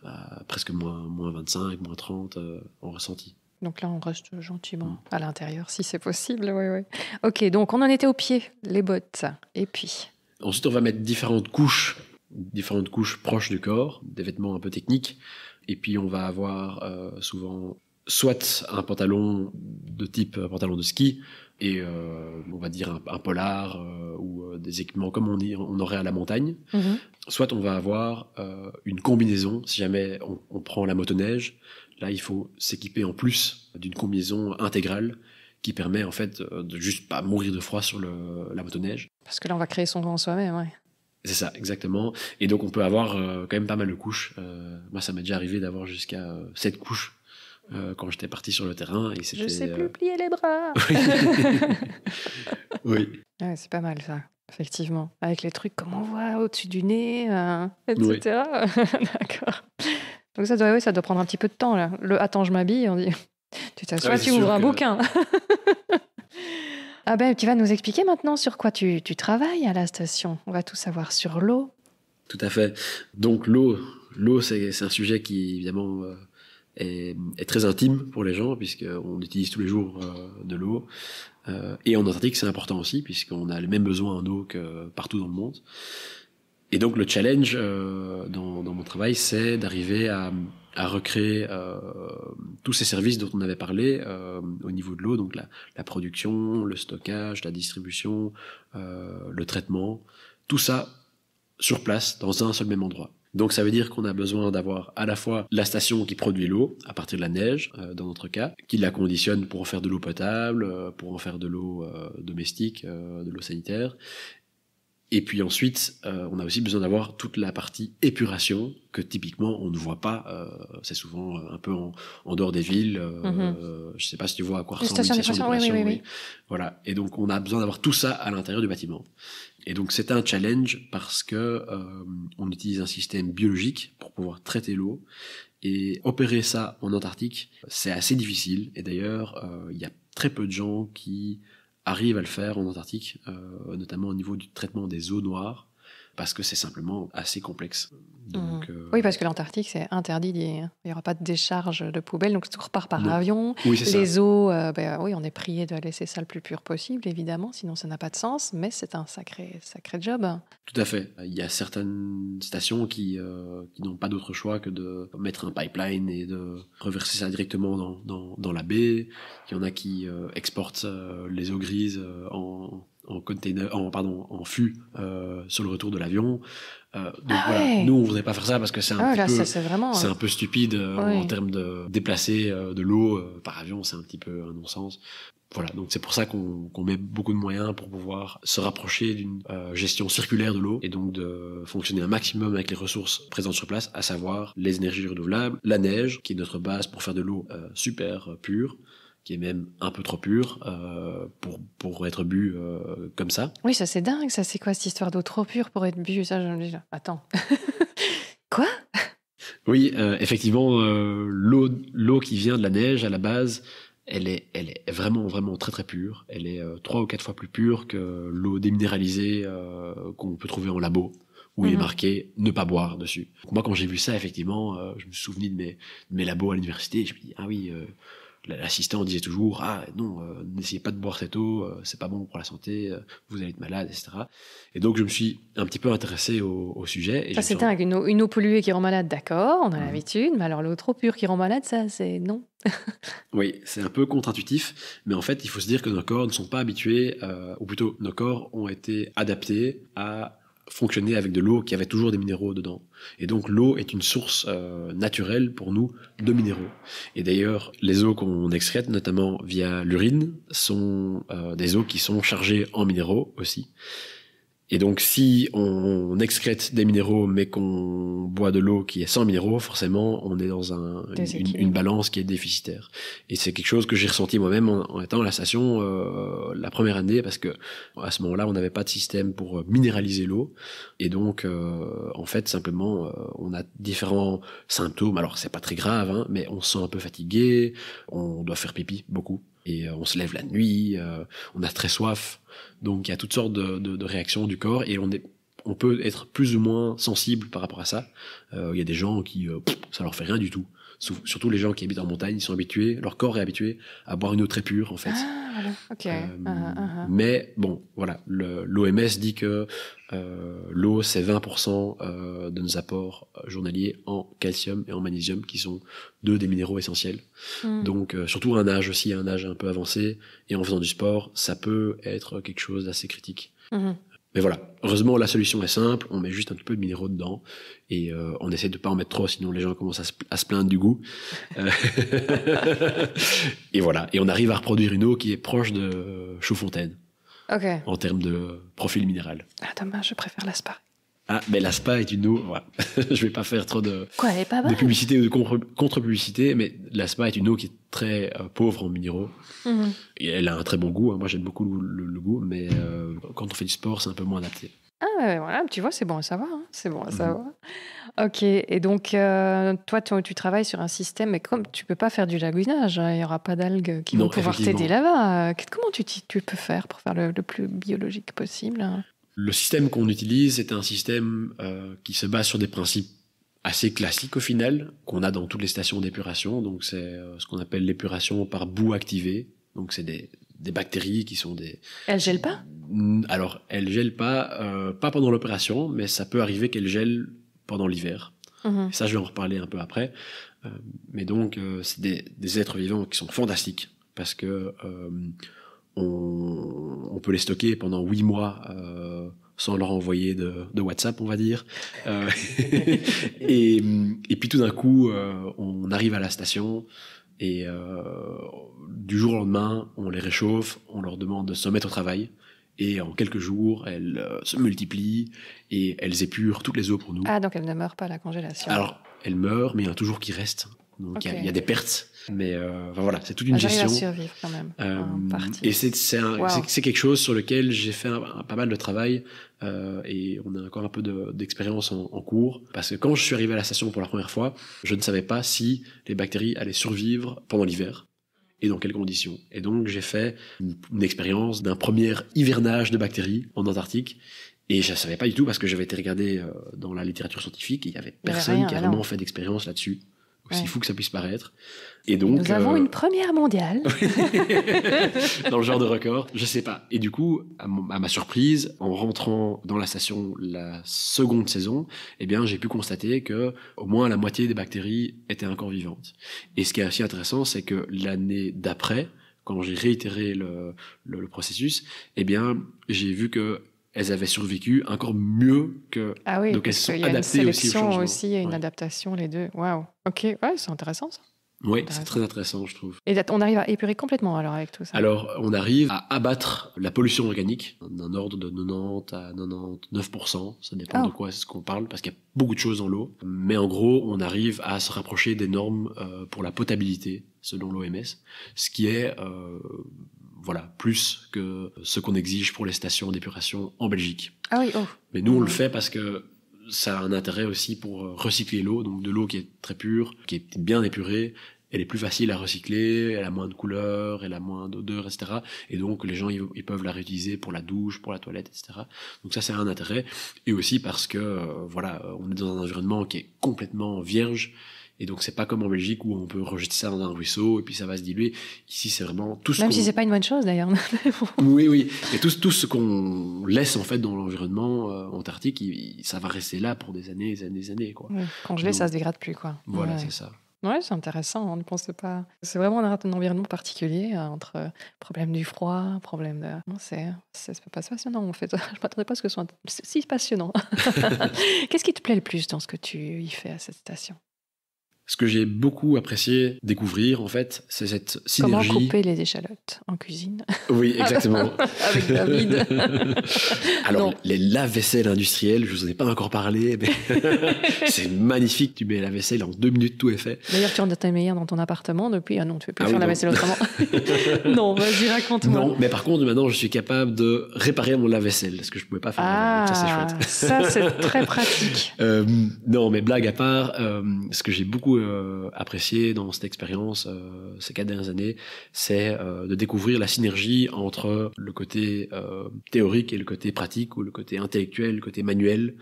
à, presque moins moins 25, moins 30 euh, en ressenti. Donc là, on reste gentiment mm. à l'intérieur, si c'est possible. Oui, oui. Ok, donc on en était aux pieds, les bottes. Et puis Ensuite, on va mettre différentes couches, différentes couches proches du corps, des vêtements un peu techniques. Et puis, on va avoir euh, souvent soit un pantalon de type pantalon de ski, et euh, on va dire un, polar euh, ou des équipements comme on, on aurait à la montagne. Mhm. Soit on va avoir une combinaison, si jamais on, on prend la motoneige, Là, il faut s'équiper en plus d'une combinaison intégrale qui permet en fait euh, de juste pas mourir de froid sur le, la motoneige. Parce que là, on va créer son grand soi-même, ouais. C'est ça, exactement. Et donc, on peut avoir euh, quand même pas mal de couches. Euh, moi, ça m'est déjà arrivé d'avoir jusqu'à euh, 7 couches quand j'étais parti sur le terrain. Et Je sais plus plier les bras. *laughs* oui. *laughs* c'est pas mal ça. Effectivement, avec les trucs comme on voit au-dessus du nez, etc. *laughs* D'accord. Donc ça doit, oui, ça doit prendre un petit peu de temps Le attends, je m'habille, on dit. Tu t'assois, ah tu ouvres un bouquin. *laughs* ah ben, tu vas nous expliquer maintenant sur quoi tu, travailles à la station. On va tout savoir sur l'eau. Tout à fait. Donc l'eau, l'eau, c'est un sujet qui évidemment euh, est, très intime pour les gens puisqu'on utilise tous les jours euh, de l'eau. Euh, et en Antarctique, c'est important aussi puisqu'on a le même besoins en eau que partout dans le monde. Et donc le challenge euh, dans, mon travail, c'est d'arriver à, recréer euh, tous ces services dont on avait parlé euh, au niveau de l'eau, donc la, production, le stockage, la distribution, le traitement, tout ça sur place, dans un seul même endroit. Donc ça veut dire qu'on a besoin d'avoir à la fois la station qui produit l'eau à partir de la neige, dans notre cas, qui la conditionne pour en faire de l'eau potable, pour en faire de l'eau domestique, de l'eau sanitaire, et puis ensuite, euh, on a aussi besoin d'avoir toute la partie épuration que typiquement on ne voit pas. Euh, c'est souvent euh, un peu en, dehors des villes. Mhm. Je ne sais pas si tu vois à quoi ressemble une station d'épuration. Voilà. Et donc on a besoin d'avoir tout ça à l'intérieur du bâtiment. Et donc c'est un challenge parce que on utilise un système biologique pour pouvoir traiter l'eau et opérer ça en Antarctique, c'est assez difficile. Et d'ailleurs, il y a très peu de gens qui Arrive à le faire en Antarctique, euh, notamment au niveau du traitement des eaux noires, parce que c'est simplement assez complexe. Mhm. Euh, oui, parce que l'Antarctique, c'est interdit. Il n'y aura pas de décharge de poubelles, donc tout repart par avion. les eaux, euh, ben oui, on est prié de laisser ça le plus pur possible, évidemment, sinon ça n'a pas de sens, mais c'est un sacré, sacré job. Tout à fait. Il y a certaines stations qui, euh, n'ont pas d'autre choix que de mettre un pipeline et de reverser ça directement dans, dans, dans la baie. Il y en a qui exportent les eaux grises en en container, en, pardon, en fût euh, sur le retour de l'avion. Euh, donc ah voilà, nous on voudrait pas faire ça parce que c'est un, ah peu, un peu stupide euh, en termes de déplacer de l'eau par avion, c'est un petit peu un non-sens. Voilà, donc c'est pour ça qu'on met beaucoup de moyens pour pouvoir se rapprocher d'une gestion circulaire de l'eau et donc de fonctionner un maximum avec les ressources présentes sur place, à savoir les énergies renouvelables, la neige qui est notre base pour faire de l'eau super pure, qui est même un peu trop pur euh, pour, pour être bu euh, comme ça. Oui, ça c'est dingue, ça c'est quoi cette histoire d'eau trop pure pour être bu Ça, j'en ai déjà. Attends. *laughs* quoi Oui, euh, effectivement, l'eau l'eau qui vient de la neige à la base, elle est, elle est vraiment, vraiment très très pure. Elle est trois ou quatre fois plus pure que l'eau déminéralisée qu'on peut trouver en labo où il est mhm. marqué ne pas boire dessus. Moi, quand j'ai vu ça, effectivement, je me souvenais de mes, de mes labos à l'université. Je me dis ah oui, l'assistant disait toujours ah non euh, n'essayez pas de boire cette eau c'est pas bon pour la santé euh, vous allez être malade etc et donc je me suis un petit peu intéressé au, sujet ça c'est dingue une eau, polluée qui rend malade d'accord on a mmh. l'habitude mais alors l'eau trop pure qui rend malade ça c'est non *laughs* oui c'est un peu contre-intuitif mais en fait il faut se dire que nos corps ne sont pas habitués euh, ou plutôt nos corps ont été adaptés à fonctionner avec de l'eau qui avait toujours des minéraux dedans. Et donc l'eau est une source euh, naturelle pour nous de minéraux. Et d'ailleurs, les eaux qu'on excrète, notamment via l'urine, sont euh, des eaux qui sont chargées en minéraux aussi. Et donc, si on excrète des minéraux, mais qu'on boit de l'eau qui est sans minéraux, forcément, on est dans une, balance qui est déficitaire. Et c'est quelque chose que j'ai ressenti moi-même en, étant à la station euh, la première année, parce que à ce moment-là, on n'avait pas de système pour euh, minéraliser l'eau. Et donc, euh, en fait, simplement, on a différents symptômes. Alors, c'est pas très grave, hein, mais on se sent un peu fatigué, on doit faire pipi beaucoup et euh, on se lève la nuit, euh, on a très soif. Donc il y a toutes sortes de, réactions du corps et on peut être plus ou moins sensible par rapport à ça. Euh, il y a des gens qui, ça leur fait rien du tout surtout les gens qui habitent en montagne, sont habitués, leur corps est habitué à boire une eau très pure en fait. Ah, euh, uh-huh, uh-huh. Mais bon, voilà, l'OMS dit que euh, l'eau c'est 20% euh, de nos apports journaliers en calcium et en magnésium, qui sont deux des minéraux essentiels. Hmm. Donc surtout à un âge aussi, un âge un peu avancé, et en faisant du sport, ça peut être quelque chose d'assez critique. Mm-hmm. Mais voilà, heureusement la solution est simple, on met juste un petit peu de minéraux dedans et euh, on essaie de pas en mettre trop, sinon les gens commencent à se, plaindre du goût. Euh, *laughs* et voilà, et on arrive à reproduire une eau qui est proche de chaux en termes de profil minéral. Ah dommage, je préfère l'asparagus. Ah, mais la spa est une eau. Voilà. *laughs* je vais pas faire trop de, publicité ou de contre-publicité, mais la spa est une eau qui est très euh, pauvre en minéraux. Mhm. Et elle a un très bon goût. Hein. Moi, j'aime beaucoup le, goût, mais euh, quand on fait du sport, c'est un peu moins adapté. Ah, voilà, tu vois, c'est bon à savoir. Hein. C'est bon à mhm. savoir. Ok, et donc, euh, toi, tu, travailles sur un système, mais comme tu peux pas faire du lagouinage, hein, il y aura pas d'algues qui vont pouvoir t'aider là-bas. Comment tu, peux faire pour faire le plus biologique possible le système qu'on utilise c'est un système euh, qui se base sur des principes assez classiques au final, qu'on a dans toutes les stations d'épuration. Donc c'est euh, ce qu'on appelle l'épuration par boue activée. Donc c'est des, des, bactéries qui sont des... Elles gèlent pas Alors elles gèlent pas, euh, pas pendant l'opération, mais ça peut arriver qu'elles gèlent pendant l'hiver. Mhm. Ça, je vais en reparler un peu après. mais donc, c'est des, des êtres vivants qui sont fantastiques parce que euh, on, peut les stocker pendant huit mois euh, sans leur envoyer de, WhatsApp, on va dire. Euh, *laughs* et, puis tout d'un coup, euh, on arrive à la station et du jour au lendemain, on les réchauffe, on leur demande de se mettre au travail. Et en quelques jours, elles se multiplient et elles épurent toutes les eaux pour nous. Ah, donc elles ne meurent pas à la congélation. Alors, elles meurent, mais il y a toujours qui reste. Donc il y, a des pertes, mais euh, voilà, c'est toute une ah, gestion. survivre quand même. Euh, et c'est quelque chose sur lequel j'ai fait pas mal de travail euh, et on a encore un peu d'expérience en, cours parce que quand je suis arrivé à la station pour la première fois, je ne savais pas si les bactéries allaient survivre pendant l'hiver et dans quelles conditions. Et donc j'ai fait une, expérience d'un premier hivernage de bactéries en Antarctique et je ne savais pas du tout parce que j'avais été regardé dans la littérature scientifique et il y avait personne qui a ah vraiment fait d'expérience là-dessus aussi faut fou que ça puisse paraître. Et donc, nous avons euh, une première mondiale *laughs* dans le genre de record, je sais pas. Et du coup, à, ma surprise, en rentrant dans la station la seconde saison, eh bien, j'ai pu constater que au moins la moitié des bactéries étaient encore vivantes. Et ce qui est assez intéressant, c'est que l'année d'après, quand j'ai réitéré le, le processus, eh bien, j'ai vu que elles avaient survécu encore mieux que. Ah oui, donc elles se sont adaptées aussi une sélection aussi une adaptation, les deux. Waouh. Ok, ouais, c'est intéressant ça. Oui, c'est très intéressant, je trouve. Et on arrive à épurer complètement alors avec tout ça. Alors, on arrive à abattre la pollution organique d'un ordre de 90 à 99%, ça dépend oh. de quoi c'est ce qu'on parle, parce qu'il y a beaucoup de choses dans l'eau. Mais en gros, on arrive à se rapprocher des normes euh, pour la potabilité, selon l'OMS, ce qui est euh, voilà, plus que ce qu'on exige pour les stations d'épuration en Belgique. Ah oh. Mais nous, on le fait parce que ça a un intérêt aussi pour euh, recycler l'eau, donc de l'eau qui est très pure, qui est bien épurée, elle est plus facile à recycler, elle a moins de couleurs, elle a moins d'odeurs, etc. Et donc les gens ils, peuvent la réutiliser pour la douche, pour la toilette, etc. Donc ça c'est un intérêt et aussi parce que euh, voilà on est dans un environnement qui est complètement vierge et donc, c'est pas comme en Belgique où on peut rejeter ça dans un ruisseau et puis ça va se diluer. Ici, c'est vraiment tout ce Même si c'est pas une bonne chose d'ailleurs. *laughs* oui, oui. Et tout, tout ce qu'on laisse en fait dans l'environnement euh, antarctique, ça va rester là pour des années, et années, des années. Quoi. Oui, congelé, ça ça se dégrade plus. quoi. Voilà, c'est ça. Ouais, c'est intéressant, on hein, ne pense pas. C'est vraiment un, environnement particulier euh, entre euh, problème du froid, problème de. c'est, c'est, pas passionnant en fait. *laughs* Je ne m'attendais pas à ce que ce soit si passionnant. *laughs* Qu'est-ce qui te plaît le plus dans ce que tu y fais à cette station ce que j'ai beaucoup apprécié découvrir, en fait, c'est cette synergie. Comment couper les échalotes en cuisine Oui, exactement. *laughs* Avec David. *laughs* Alors, les lave-vaisselle industrielles je vous en ai pas encore parlé, mais *laughs* c'est magnifique. Tu mets la vaisselle en deux minutes, tout est fait. D'ailleurs, tu en as ta meilleure dans ton appartement depuis. Ah non, tu peux plus ah faire la vaisselle autrement. non, vas-y, raconte-moi. Non, mais par contre, maintenant, je suis capable de réparer mon lave-vaisselle, ce que je pouvais pas faire. Ah, ça, c'est ah, chouette. ça, c'est très pratique. Euh, non, mais blague à part, euh, ce que j'ai beaucoup euh, apprécié dans cette expérience euh, ces quatre dernières années, c'est euh, de découvrir la synergie entre le côté théorique et le côté pratique, ou le côté intellectuel, le côté manuel.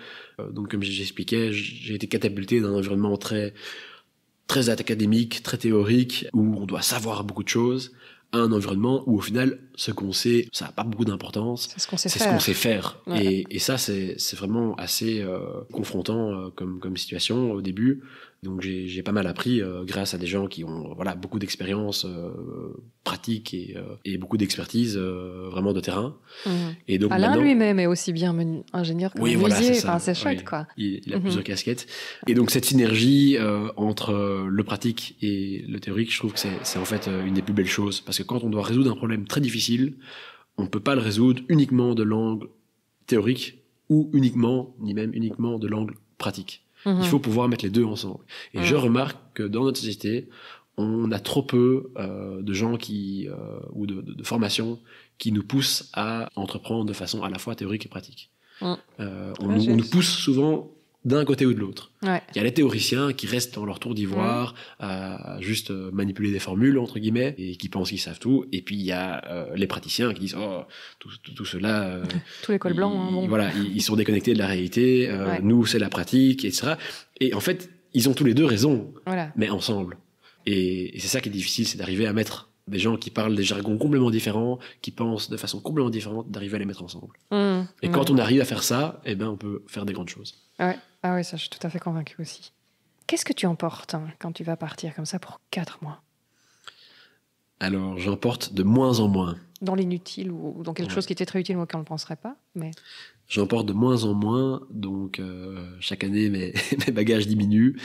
donc comme j'expliquais, j'ai été catapulté d'un environnement très très académique, très théorique, où on doit savoir beaucoup de choses, à un environnement où au final, ce qu'on sait, ça n'a pas beaucoup d'importance. C'est ce qu'on sait, faire. Et, ça, c'est vraiment assez confrontant comme situation au début. Donc j'ai pas mal appris euh, grâce à des gens qui ont voilà beaucoup d'expérience euh, pratique euh, et, beaucoup d'expertise vraiment de terrain. Mhm. Et Alain lui-même est aussi bien ingénieur que oui, voilà, c'est chouette quoi. Il, a mhm. plusieurs casquettes. Et donc cette synergie entre le pratique et le théorique, je trouve que c'est en fait une des plus belles choses parce que quand on doit résoudre un problème très difficile, on peut pas le résoudre uniquement de l'angle théorique ou uniquement ni même uniquement de l'angle pratique. Il mhm. faut pouvoir mettre les deux ensemble. Et je remarque que dans notre société, on a trop peu euh, de gens qui euh, ou de, formations qui nous poussent à entreprendre de façon à la fois théorique et pratique. Mm. Euh, on nous pousse souvent d'un côté ou de l'autre. Il y a les théoriciens qui restent dans leur tour d'ivoire mm. à juste euh, manipuler des formules, entre guillemets, et qui pensent qu'ils savent tout. Et puis il y a euh, les praticiens qui disent, oh, tout, tout cela... Euh, *laughs* tous les cols blancs. Hein, voilà, ils, sont déconnectés de la réalité. Nous, c'est la pratique, etc. Et en fait, ils ont tous les deux raison, mais ensemble. et c'est ça qui est difficile, c'est d'arriver à mettre des gens qui parlent des jargons complètement différents, qui pensent de façon complètement différente, d'arriver à les mettre ensemble. Mmh, et mmh. quand on arrive à faire ça, eh ben, on peut faire des grandes choses. Ah oui, ah ça, je suis tout à fait convaincu aussi. Qu'est-ce que tu emportes hein, quand tu vas partir comme ça pour quatre mois Alors, j'emporte de moins en moins. Dans l'inutile ou dans quelque chose qui était très utile, moi, qu'on ne penserait pas. Mais... J'emporte de moins en moins, donc euh, chaque année *laughs* mes, bagages diminuent,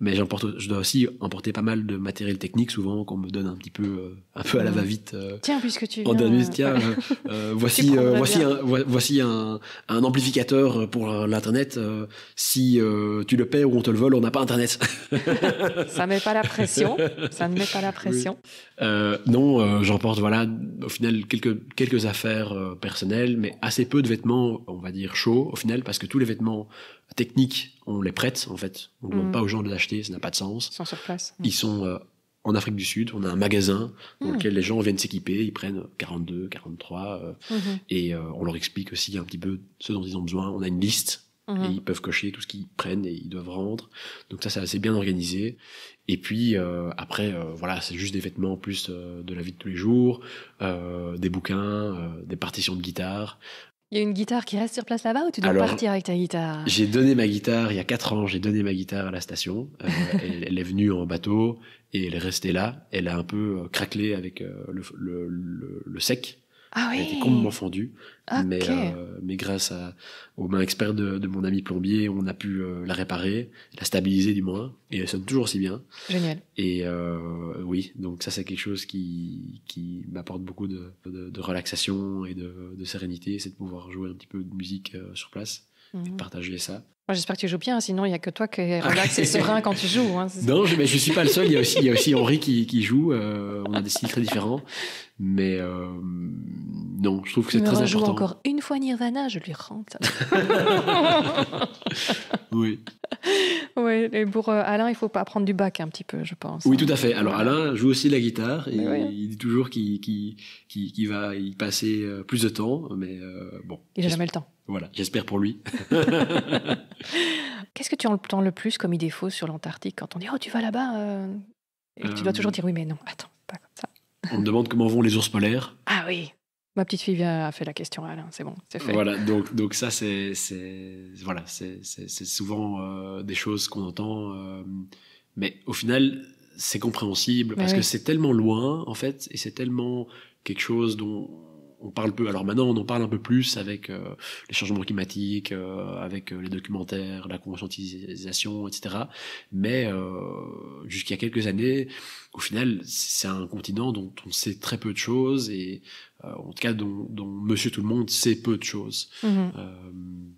mais j'emporte, je dois aussi emporter pas mal de matériel technique souvent qu'on me donne un petit peu, euh, un peu à la va-vite. Euh, tiens, puisque tu viens, en dernier, tiens, *laughs* voici, voici, un, voici un, un amplificateur pour l'internet. si tu le paies ou on te le vole, on n'a pas internet. *laughs* ça met pas la pression. Ça ne met pas la pression. non, j'emporte voilà, au final quelques quelques affaires personnelles, mais assez peu de vêtements dire, chaud au final, parce que tous les vêtements techniques, on les prête en fait. On ne demande mm. pas aux gens de l'acheter, ça n'a pas de sens. Ils sont sur place. Ils sont en Afrique du Sud, on a un magasin dans mm. lequel les gens viennent s'équiper, ils prennent 42, 43, euh, mm-hmm. et euh, on leur explique aussi un petit peu ce dont ils ont besoin. On a une liste. Mm-hmm. Et ils peuvent cocher tout ce qu'ils prennent et ils doivent rendre. Donc ça, c'est assez bien organisé. Et puis euh, après, voilà, c'est juste des vêtements en plus de la vie de tous les jours, des bouquins, des partitions de guitare, il y a une guitare qui reste sur place là-bas ou tu dois partir avec ta guitare J'ai donné ma guitare il y a 4 ans, j'ai donné ma guitare à la station. Euh, *laughs* elle, est venue en bateau et elle est restée là. Elle a un peu euh, craquelé avec euh, le sec. Ah oui. Elle était complètement fendue. Mais, euh, grâce aux mains expertes de, mon ami plombier, on a pu euh, la réparer, la stabiliser du moins, et elle sonne toujours si bien. Génial. Et euh, oui, donc ça c'est quelque chose qui, qui m'apporte beaucoup de, relaxation et de, sérénité, c'est de pouvoir jouer un petit peu de musique sur place. Mhm. partager ça. J'espère que tu joues bien, hein, sinon il n'y a que toi qui est *laughs* relax et serein quand tu joues. Hein. Non, je ne suis pas le seul, il y a aussi, aussi Henri qui, qui joue, euh, on a des styles très différents, mais euh, non, je trouve que c'est très important. Je encore une fois Nirvana, je lui rentre. *laughs* oui. Oui, et pour euh, Alain, il faut pas prendre du bac un petit peu, je pense. Oui, hein. tout à fait. Alors Alain joue aussi de la guitare, et il dit toujours qu'il va y passer plus de temps, mais bon. Il n'a jamais le temps. Voilà, j'espère pour lui. *laughs* Qu'est-ce que tu entends le plus comme idée fausse sur l'Antarctique quand on dit Oh, tu vas là-bas euh, Et tu dois euh, toujours dire Oui, mais non, attends, pas comme ça. *laughs* On me demande comment vont les ours polaires. Ah oui, ma petite fille vient à faire la question Alain, c'est bon, c'est fait. Voilà, donc, donc ça, c'est voilà, souvent euh, des choses qu'on entend, mais au final, c'est compréhensible parce que c'est tellement loin, en fait, et c'est tellement quelque chose dont on parle peu. Alors maintenant, on en parle un peu plus avec euh, les changements climatiques, euh, avec euh, les documentaires, la conscientisation, etc. Mais jusqu'à quelques années, au final, c'est un continent dont on sait très peu de choses et en tout cas dont, Monsieur Tout le Monde sait peu de choses. Mmh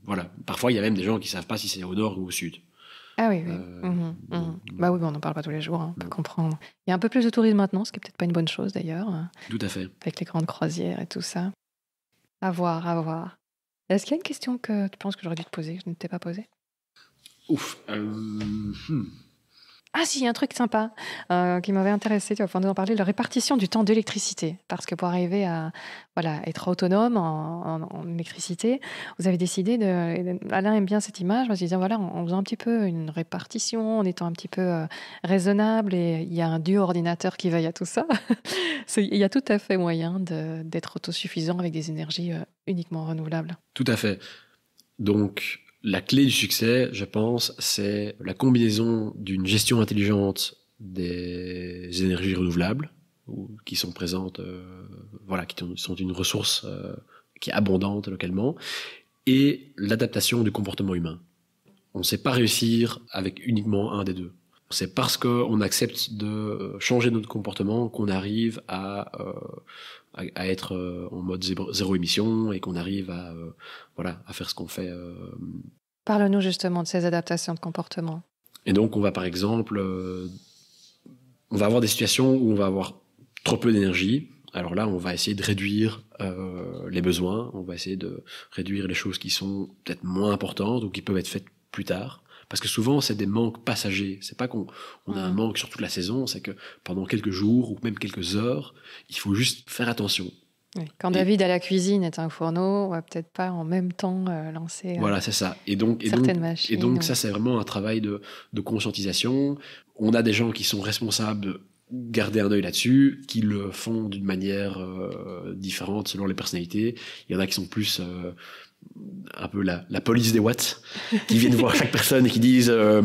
voilà. Parfois, il y a même des gens qui savent pas si c'est au nord ou au sud. Ah oui, euh, mmh mmh Bah oui, on n'en parle pas tous les jours, hein, on peut comprendre. Il y a un peu plus de tourisme maintenant, ce qui est peut-être pas une bonne chose d'ailleurs. Tout à fait. Avec les grandes croisières et tout ça. À voir, à voir. Est-ce qu'il y a une question que tu penses que j'aurais dû te poser, que je ne t'ai pas posée Ouf. Euh, hmm. Ah si, un truc sympa euh, qui m'avait intéressé, tu vas pouvoir nous en parler, la répartition du temps d'électricité. Parce que pour arriver à voilà, être autonome en, électricité, vous avez décidé de... Alain aime bien cette image, parce qu'il dit, voilà, en, faisant un petit peu une répartition, en étant un petit peu euh, raisonnable, et il y a un dieu ordinateur qui veille à tout ça, *laughs* il y a tout à fait moyen d'être autosuffisant avec des énergies euh, uniquement renouvelables. Tout à fait. Donc, la clé du succès, je pense, c'est la combinaison d'une gestion intelligente des énergies renouvelables qui sont présentes, euh, voilà, qui sont une ressource euh, qui est abondante localement, et l'adaptation du comportement humain. On ne sait pas réussir avec uniquement un des deux. C'est parce qu'on accepte de euh, changer notre comportement qu'on arrive à à, être euh, en mode zéro, émission et qu'on arrive à, euh, à faire ce qu'on fait. Euh. Parle-nous justement de ces adaptations de comportement. Et donc, on va par exemple, on va avoir des situations où on va avoir trop peu d'énergie. Alors là, on va essayer de réduire les besoins, on va essayer de réduire les choses qui sont peut-être moins importantes ou qui peuvent être faites plus tard. Parce que souvent, c'est des manques passagers. C'est pas qu'on a un manque sur toute la saison, c'est que pendant quelques jours ou même quelques heures, il faut juste faire attention. Quand David a à la cuisine est un fourneau, on va peut-être pas en même temps euh, lancer. Euh, voilà, c'est ça. Et donc, et certaines donc, machines, et donc ça, c'est vraiment un travail de, conscientisation. On a des gens qui sont responsables garder un œil là-dessus, qui le font d'une manière euh, différente selon les personnalités. Il y en a qui sont plus un peu la, la police des watts, qui viennent voir chaque personne et qui disent euh,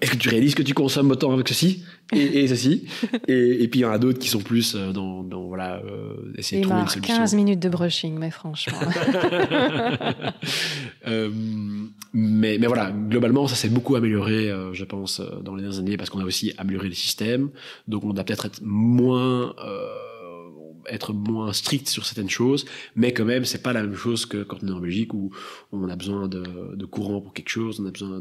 Est-ce que tu réalises que tu consommes autant avec ceci et, ceci et, puis il y en a d'autres qui sont plus euh, dans, voilà, euh, essayer de trouver une solution. 15 minutes de brushing, mais franchement. *laughs* mais, mais voilà, globalement, ça s'est beaucoup amélioré, je pense, dans les dernières années, parce qu'on a aussi amélioré les systèmes. Donc on doit peut-être être moins. Euh, être moins strict sur certaines choses, mais quand même, c'est pas la même chose que quand on est en Belgique où on a besoin de, courant pour quelque chose, on a besoin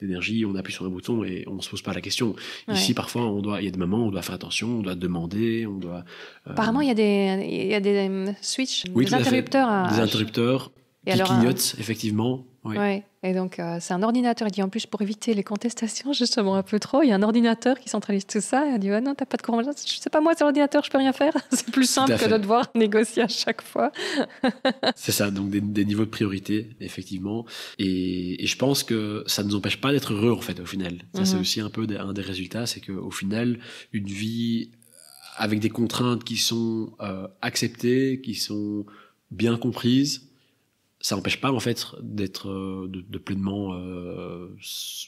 d'énergie, on appuie sur un bouton et on se pose pas la question. Ici, parfois, on doit, il y a des moments où on doit faire attention, on doit demander, on doit. Euh, Apparemment, il y a des, il des interrupteurs. Des interrupteurs et qui euh, clignote, effectivement. Oui. Et donc, euh, c'est un ordinateur. Il dit en plus, pour éviter les contestations, *laughs* justement, un peu trop, il y a un ordinateur qui centralise tout ça. il dit ah Non, t'as pas de courant. Je sais pas, moi, c'est l'ordinateur, je peux rien faire. *laughs* C'est plus simple que de devoir *laughs* négocier à chaque fois. c'est ça, donc des, niveaux de priorité, effectivement. Et, je pense que ça ne nous empêche pas d'être heureux, en fait, au final. Ça, c'est mhm. aussi un peu un des résultats c'est qu'au final, une vie avec des contraintes qui sont euh, acceptées, qui sont bien comprises, ça n'empêche pas en fait d'être euh, de, pleinement euh,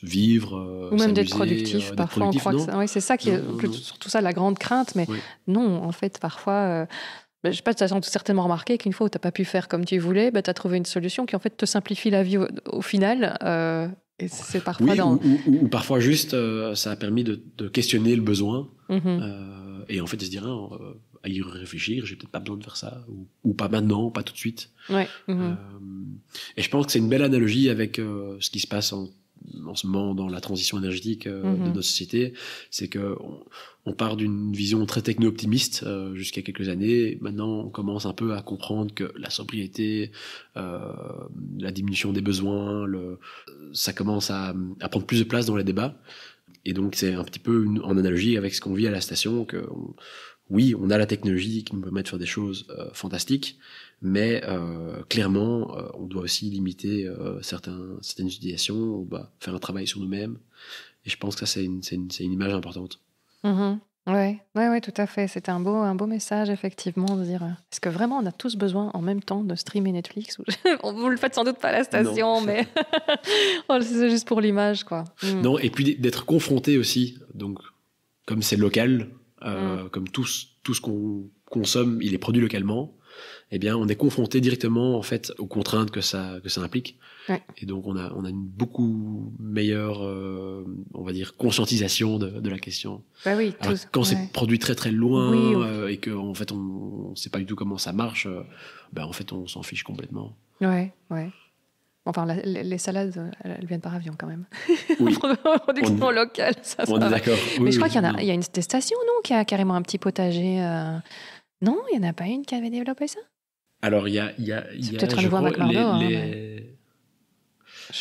vivre euh, ou même d'être productif parfois on croit que c'est ça qui est surtout ça la grande crainte mais non en fait parfois bah, je ne sais pas, tu as certainement remarqué qu'une fois où tu n'as pas pu faire comme tu voulais, bah, tu as trouvé une solution qui en fait te simplifie la vie au, final. et c'est parfois oui, ou, parfois juste, ça a permis de, questionner le besoin mmh et en fait de se dire, hein, à y réfléchir, j'ai peut-être pas besoin de faire ça, ou, pas maintenant, pas tout de suite. Mhm. Euh, et je pense que c'est une belle analogie avec euh, ce qui se passe en, ce moment dans la transition énergétique euh, de mhm. notre société, c'est que on, part d'une vision très techno-optimiste jusqu'à quelques années. Maintenant, on commence un peu à comprendre que la sobriété, la diminution des besoins, le, ça commence à, prendre plus de place dans les débats. Et donc, c'est un petit peu en analogie avec ce qu'on vit à la station, on oui, on a la technologie qui nous permet de faire des choses euh, fantastiques, mais euh, clairement, euh, on doit aussi limiter certaines utilisations, bah, faire un travail sur nous-mêmes. Et je pense que ça, c'est une, image importante. Mm-hmm. Oui, ouais, ouais, tout à fait. C'était un beau, un beau message, effectivement, de dire est-ce que vraiment on a tous besoin en même temps de streamer Netflix *laughs* Vous le faites sans doute pas à la station, mais *laughs* oh, c'est juste pour l'image, quoi. Mm. Non, et puis d'être confronté aussi, donc comme c'est local, euh, mm. comme tout, tout ce qu'on consomme, il est produit localement. Eh bien, on est confronté directement en fait aux contraintes que ça que ça implique, et donc on a on a une beaucoup meilleure, euh, on va dire, conscientisation de, la question. Bah oui, quand c'est produit très très loin euh, et que en fait on, on sait pas du tout comment ça marche, bah, en fait on s'en fiche complètement. Ouais, ouais. Enfin, les salades, euh, elles viennent par avion quand même. Oui. *laughs* Production locale, ça. On est d'accord. Mais je crois qu'il y, en a, il y une station, non, qui a carrément un petit potager. Euh, non, il n'y en a pas une qui avait développé ça Alors, il y a. Y peut-être Je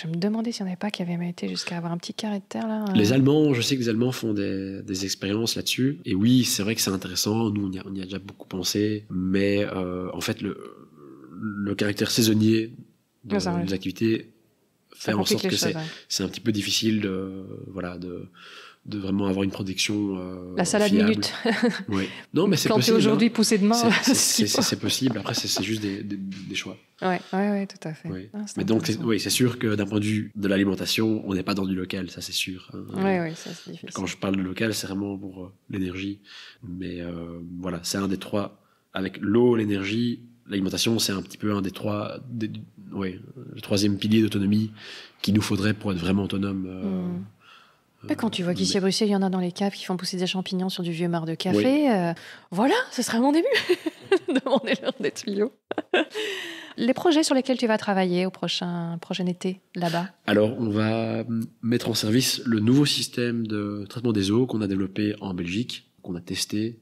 me demandais s'il n'y en avait pas qui avait été jusqu'à avoir un petit carré de terre. Là. Euh. Les Allemands, je sais que les Allemands font des, expériences là-dessus. Et oui, c'est vrai que c'est intéressant. Nous, on y, a, déjà beaucoup pensé. Mais en fait, le caractère saisonnier dans activités faire en sorte que c'est un petit peu difficile de voilà de de vraiment avoir une production euh, la salade minute oui. non *laughs* mais c'est possible hein. aujourd'hui hein. pousser demain *laughs* c'est possible après c'est juste des, des, choix Oui, ouais tout à fait ah, mais donc oui c'est sûr que d'un point de vue de l'alimentation on n'est pas dans du local ça c'est sûr hein. difficile. quand je parle de local c'est vraiment pour euh, l'énergie mais euh, voilà c'est un des trois avec l'eau l'énergie l'alimentation, c'est un petit peu un des trois, le troisième pilier d'autonomie qu'il nous faudrait pour être vraiment autonome. Euh, mmh. quand tu vois euh, qu'ici à Bruxelles, il y en a dans les caves qui font pousser des champignons sur du vieux marc de café, euh, voilà, ce serait mon début. *laughs* Demandez-leur des tuyaux. les projets sur lesquels tu vas travailler au prochain, prochain été là-bas Alors, on va mm, mettre en service le nouveau système de traitement des eaux qu'on a développé en Belgique, qu'on a testé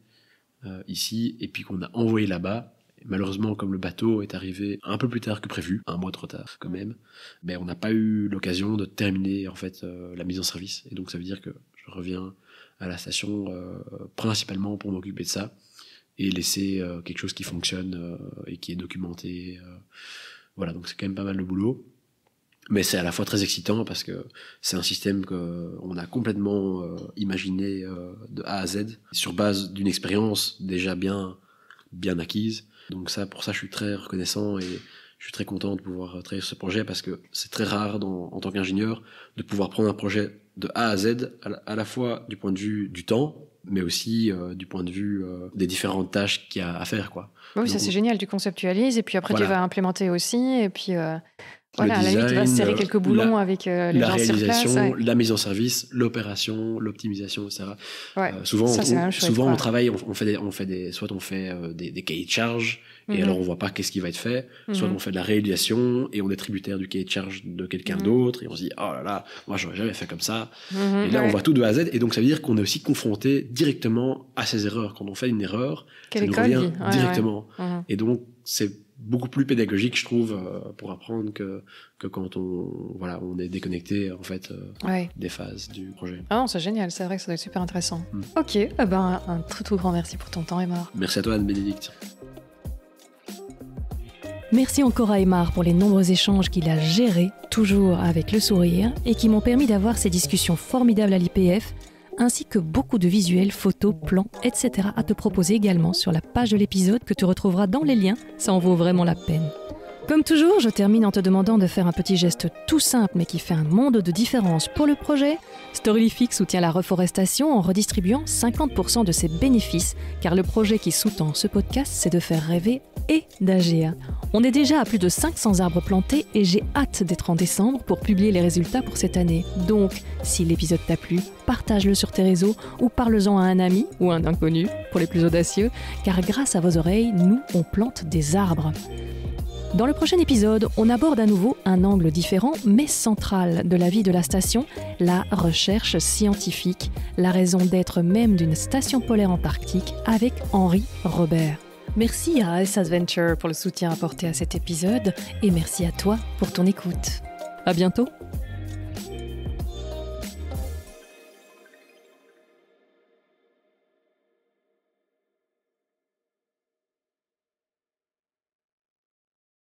ici et puis qu'on a envoyé là-bas malheureusement, comme le bateau est arrivé un peu plus tard que prévu, un mois trop tard quand même, mais on n'a pas eu l'occasion de terminer en fait euh, la mise en service. Et donc ça veut dire que je reviens à la station euh, principalement pour m'occuper de ça et laisser euh, quelque chose qui fonctionne et qui est documenté. voilà, donc c'est quand même pas mal le boulot. Mais c'est à la fois très excitant parce que c'est un système qu'on a complètement imaginé de A à Z sur base d'une expérience déjà bien, bien acquise donc ça, pour ça, je suis très reconnaissant et je suis très content de pouvoir euh, travailler sur ce projet parce que c'est très rare en tant qu'ingénieur de pouvoir prendre un projet de A à Z à la, fois du point de vue du temps mais aussi euh, du point de vue euh, des différentes tâches qu'il y a à faire. Quoi. Oui, ça c'est génial, tu conceptualises et puis après tu vas implémenter aussi. Et puis, voilà, le design, la serrer quelques euh, boulons avec euh, les la réalisation, la mise en service, l'opération, l'optimisation, etc. Euh, souvent, on, souvent on travaille, on, fait on fait des, soit on fait des, cahiers de charges et mhm. alors on voit pas qu'est-ce qui va être fait, soit mhm. on fait de la réalisation et on est tributaire du cahier de charge de quelqu'un mhm. d'autre et on se dit oh là là, moi j'aurais jamais fait comme ça. et là on voit tout de A à Z et donc ça veut dire qu'on est aussi confronté directement à ces erreurs. Quand on fait une erreur, ça nous revient directement. Et donc c'est beaucoup plus pédagogique, je trouve, euh, pour apprendre que, que quand on, voilà, on est déconnecté en fait euh, des phases du projet. Ah non, c'est génial, c'est vrai que ça doit être super intéressant. Hmm. Ok, eh ben, un tout tout grand merci pour ton temps, Emma. Merci à toi, Anne-Bénédicte. Merci encore à Aymar pour les nombreux échanges qu'il a gérés, toujours avec le sourire, et qui m'ont permis d'avoir ces discussions formidables à l'IPF ainsi que beaucoup de visuels, photos, plans, etc. à te proposer également sur la page de l'épisode que tu retrouveras dans les liens. Ça en vaut vraiment la peine. Comme toujours, je termine en te demandant de faire un petit geste tout simple mais qui fait un monde de différence pour le projet. Storylific soutient la reforestation en redistribuant 50% de ses bénéfices, car le projet qui sous-tend ce podcast, c'est de faire rêver et d'agir. On est déjà à plus de 500 arbres plantés et j'ai hâte d'être en décembre pour publier les résultats pour cette année. Donc, si l'épisode t'a plu, partage-le sur tes réseaux ou parle-en à un ami ou un inconnu pour les plus audacieux, car grâce à vos oreilles, nous, on plante des arbres. Dans le prochain épisode, on aborde à nouveau un angle différent mais central de la vie de la station, la recherche scientifique, la raison d'être même d'une station polaire antarctique avec Henri Robert. Merci à S Adventure pour le soutien apporté à cet épisode et merci à toi pour ton écoute. À bientôt!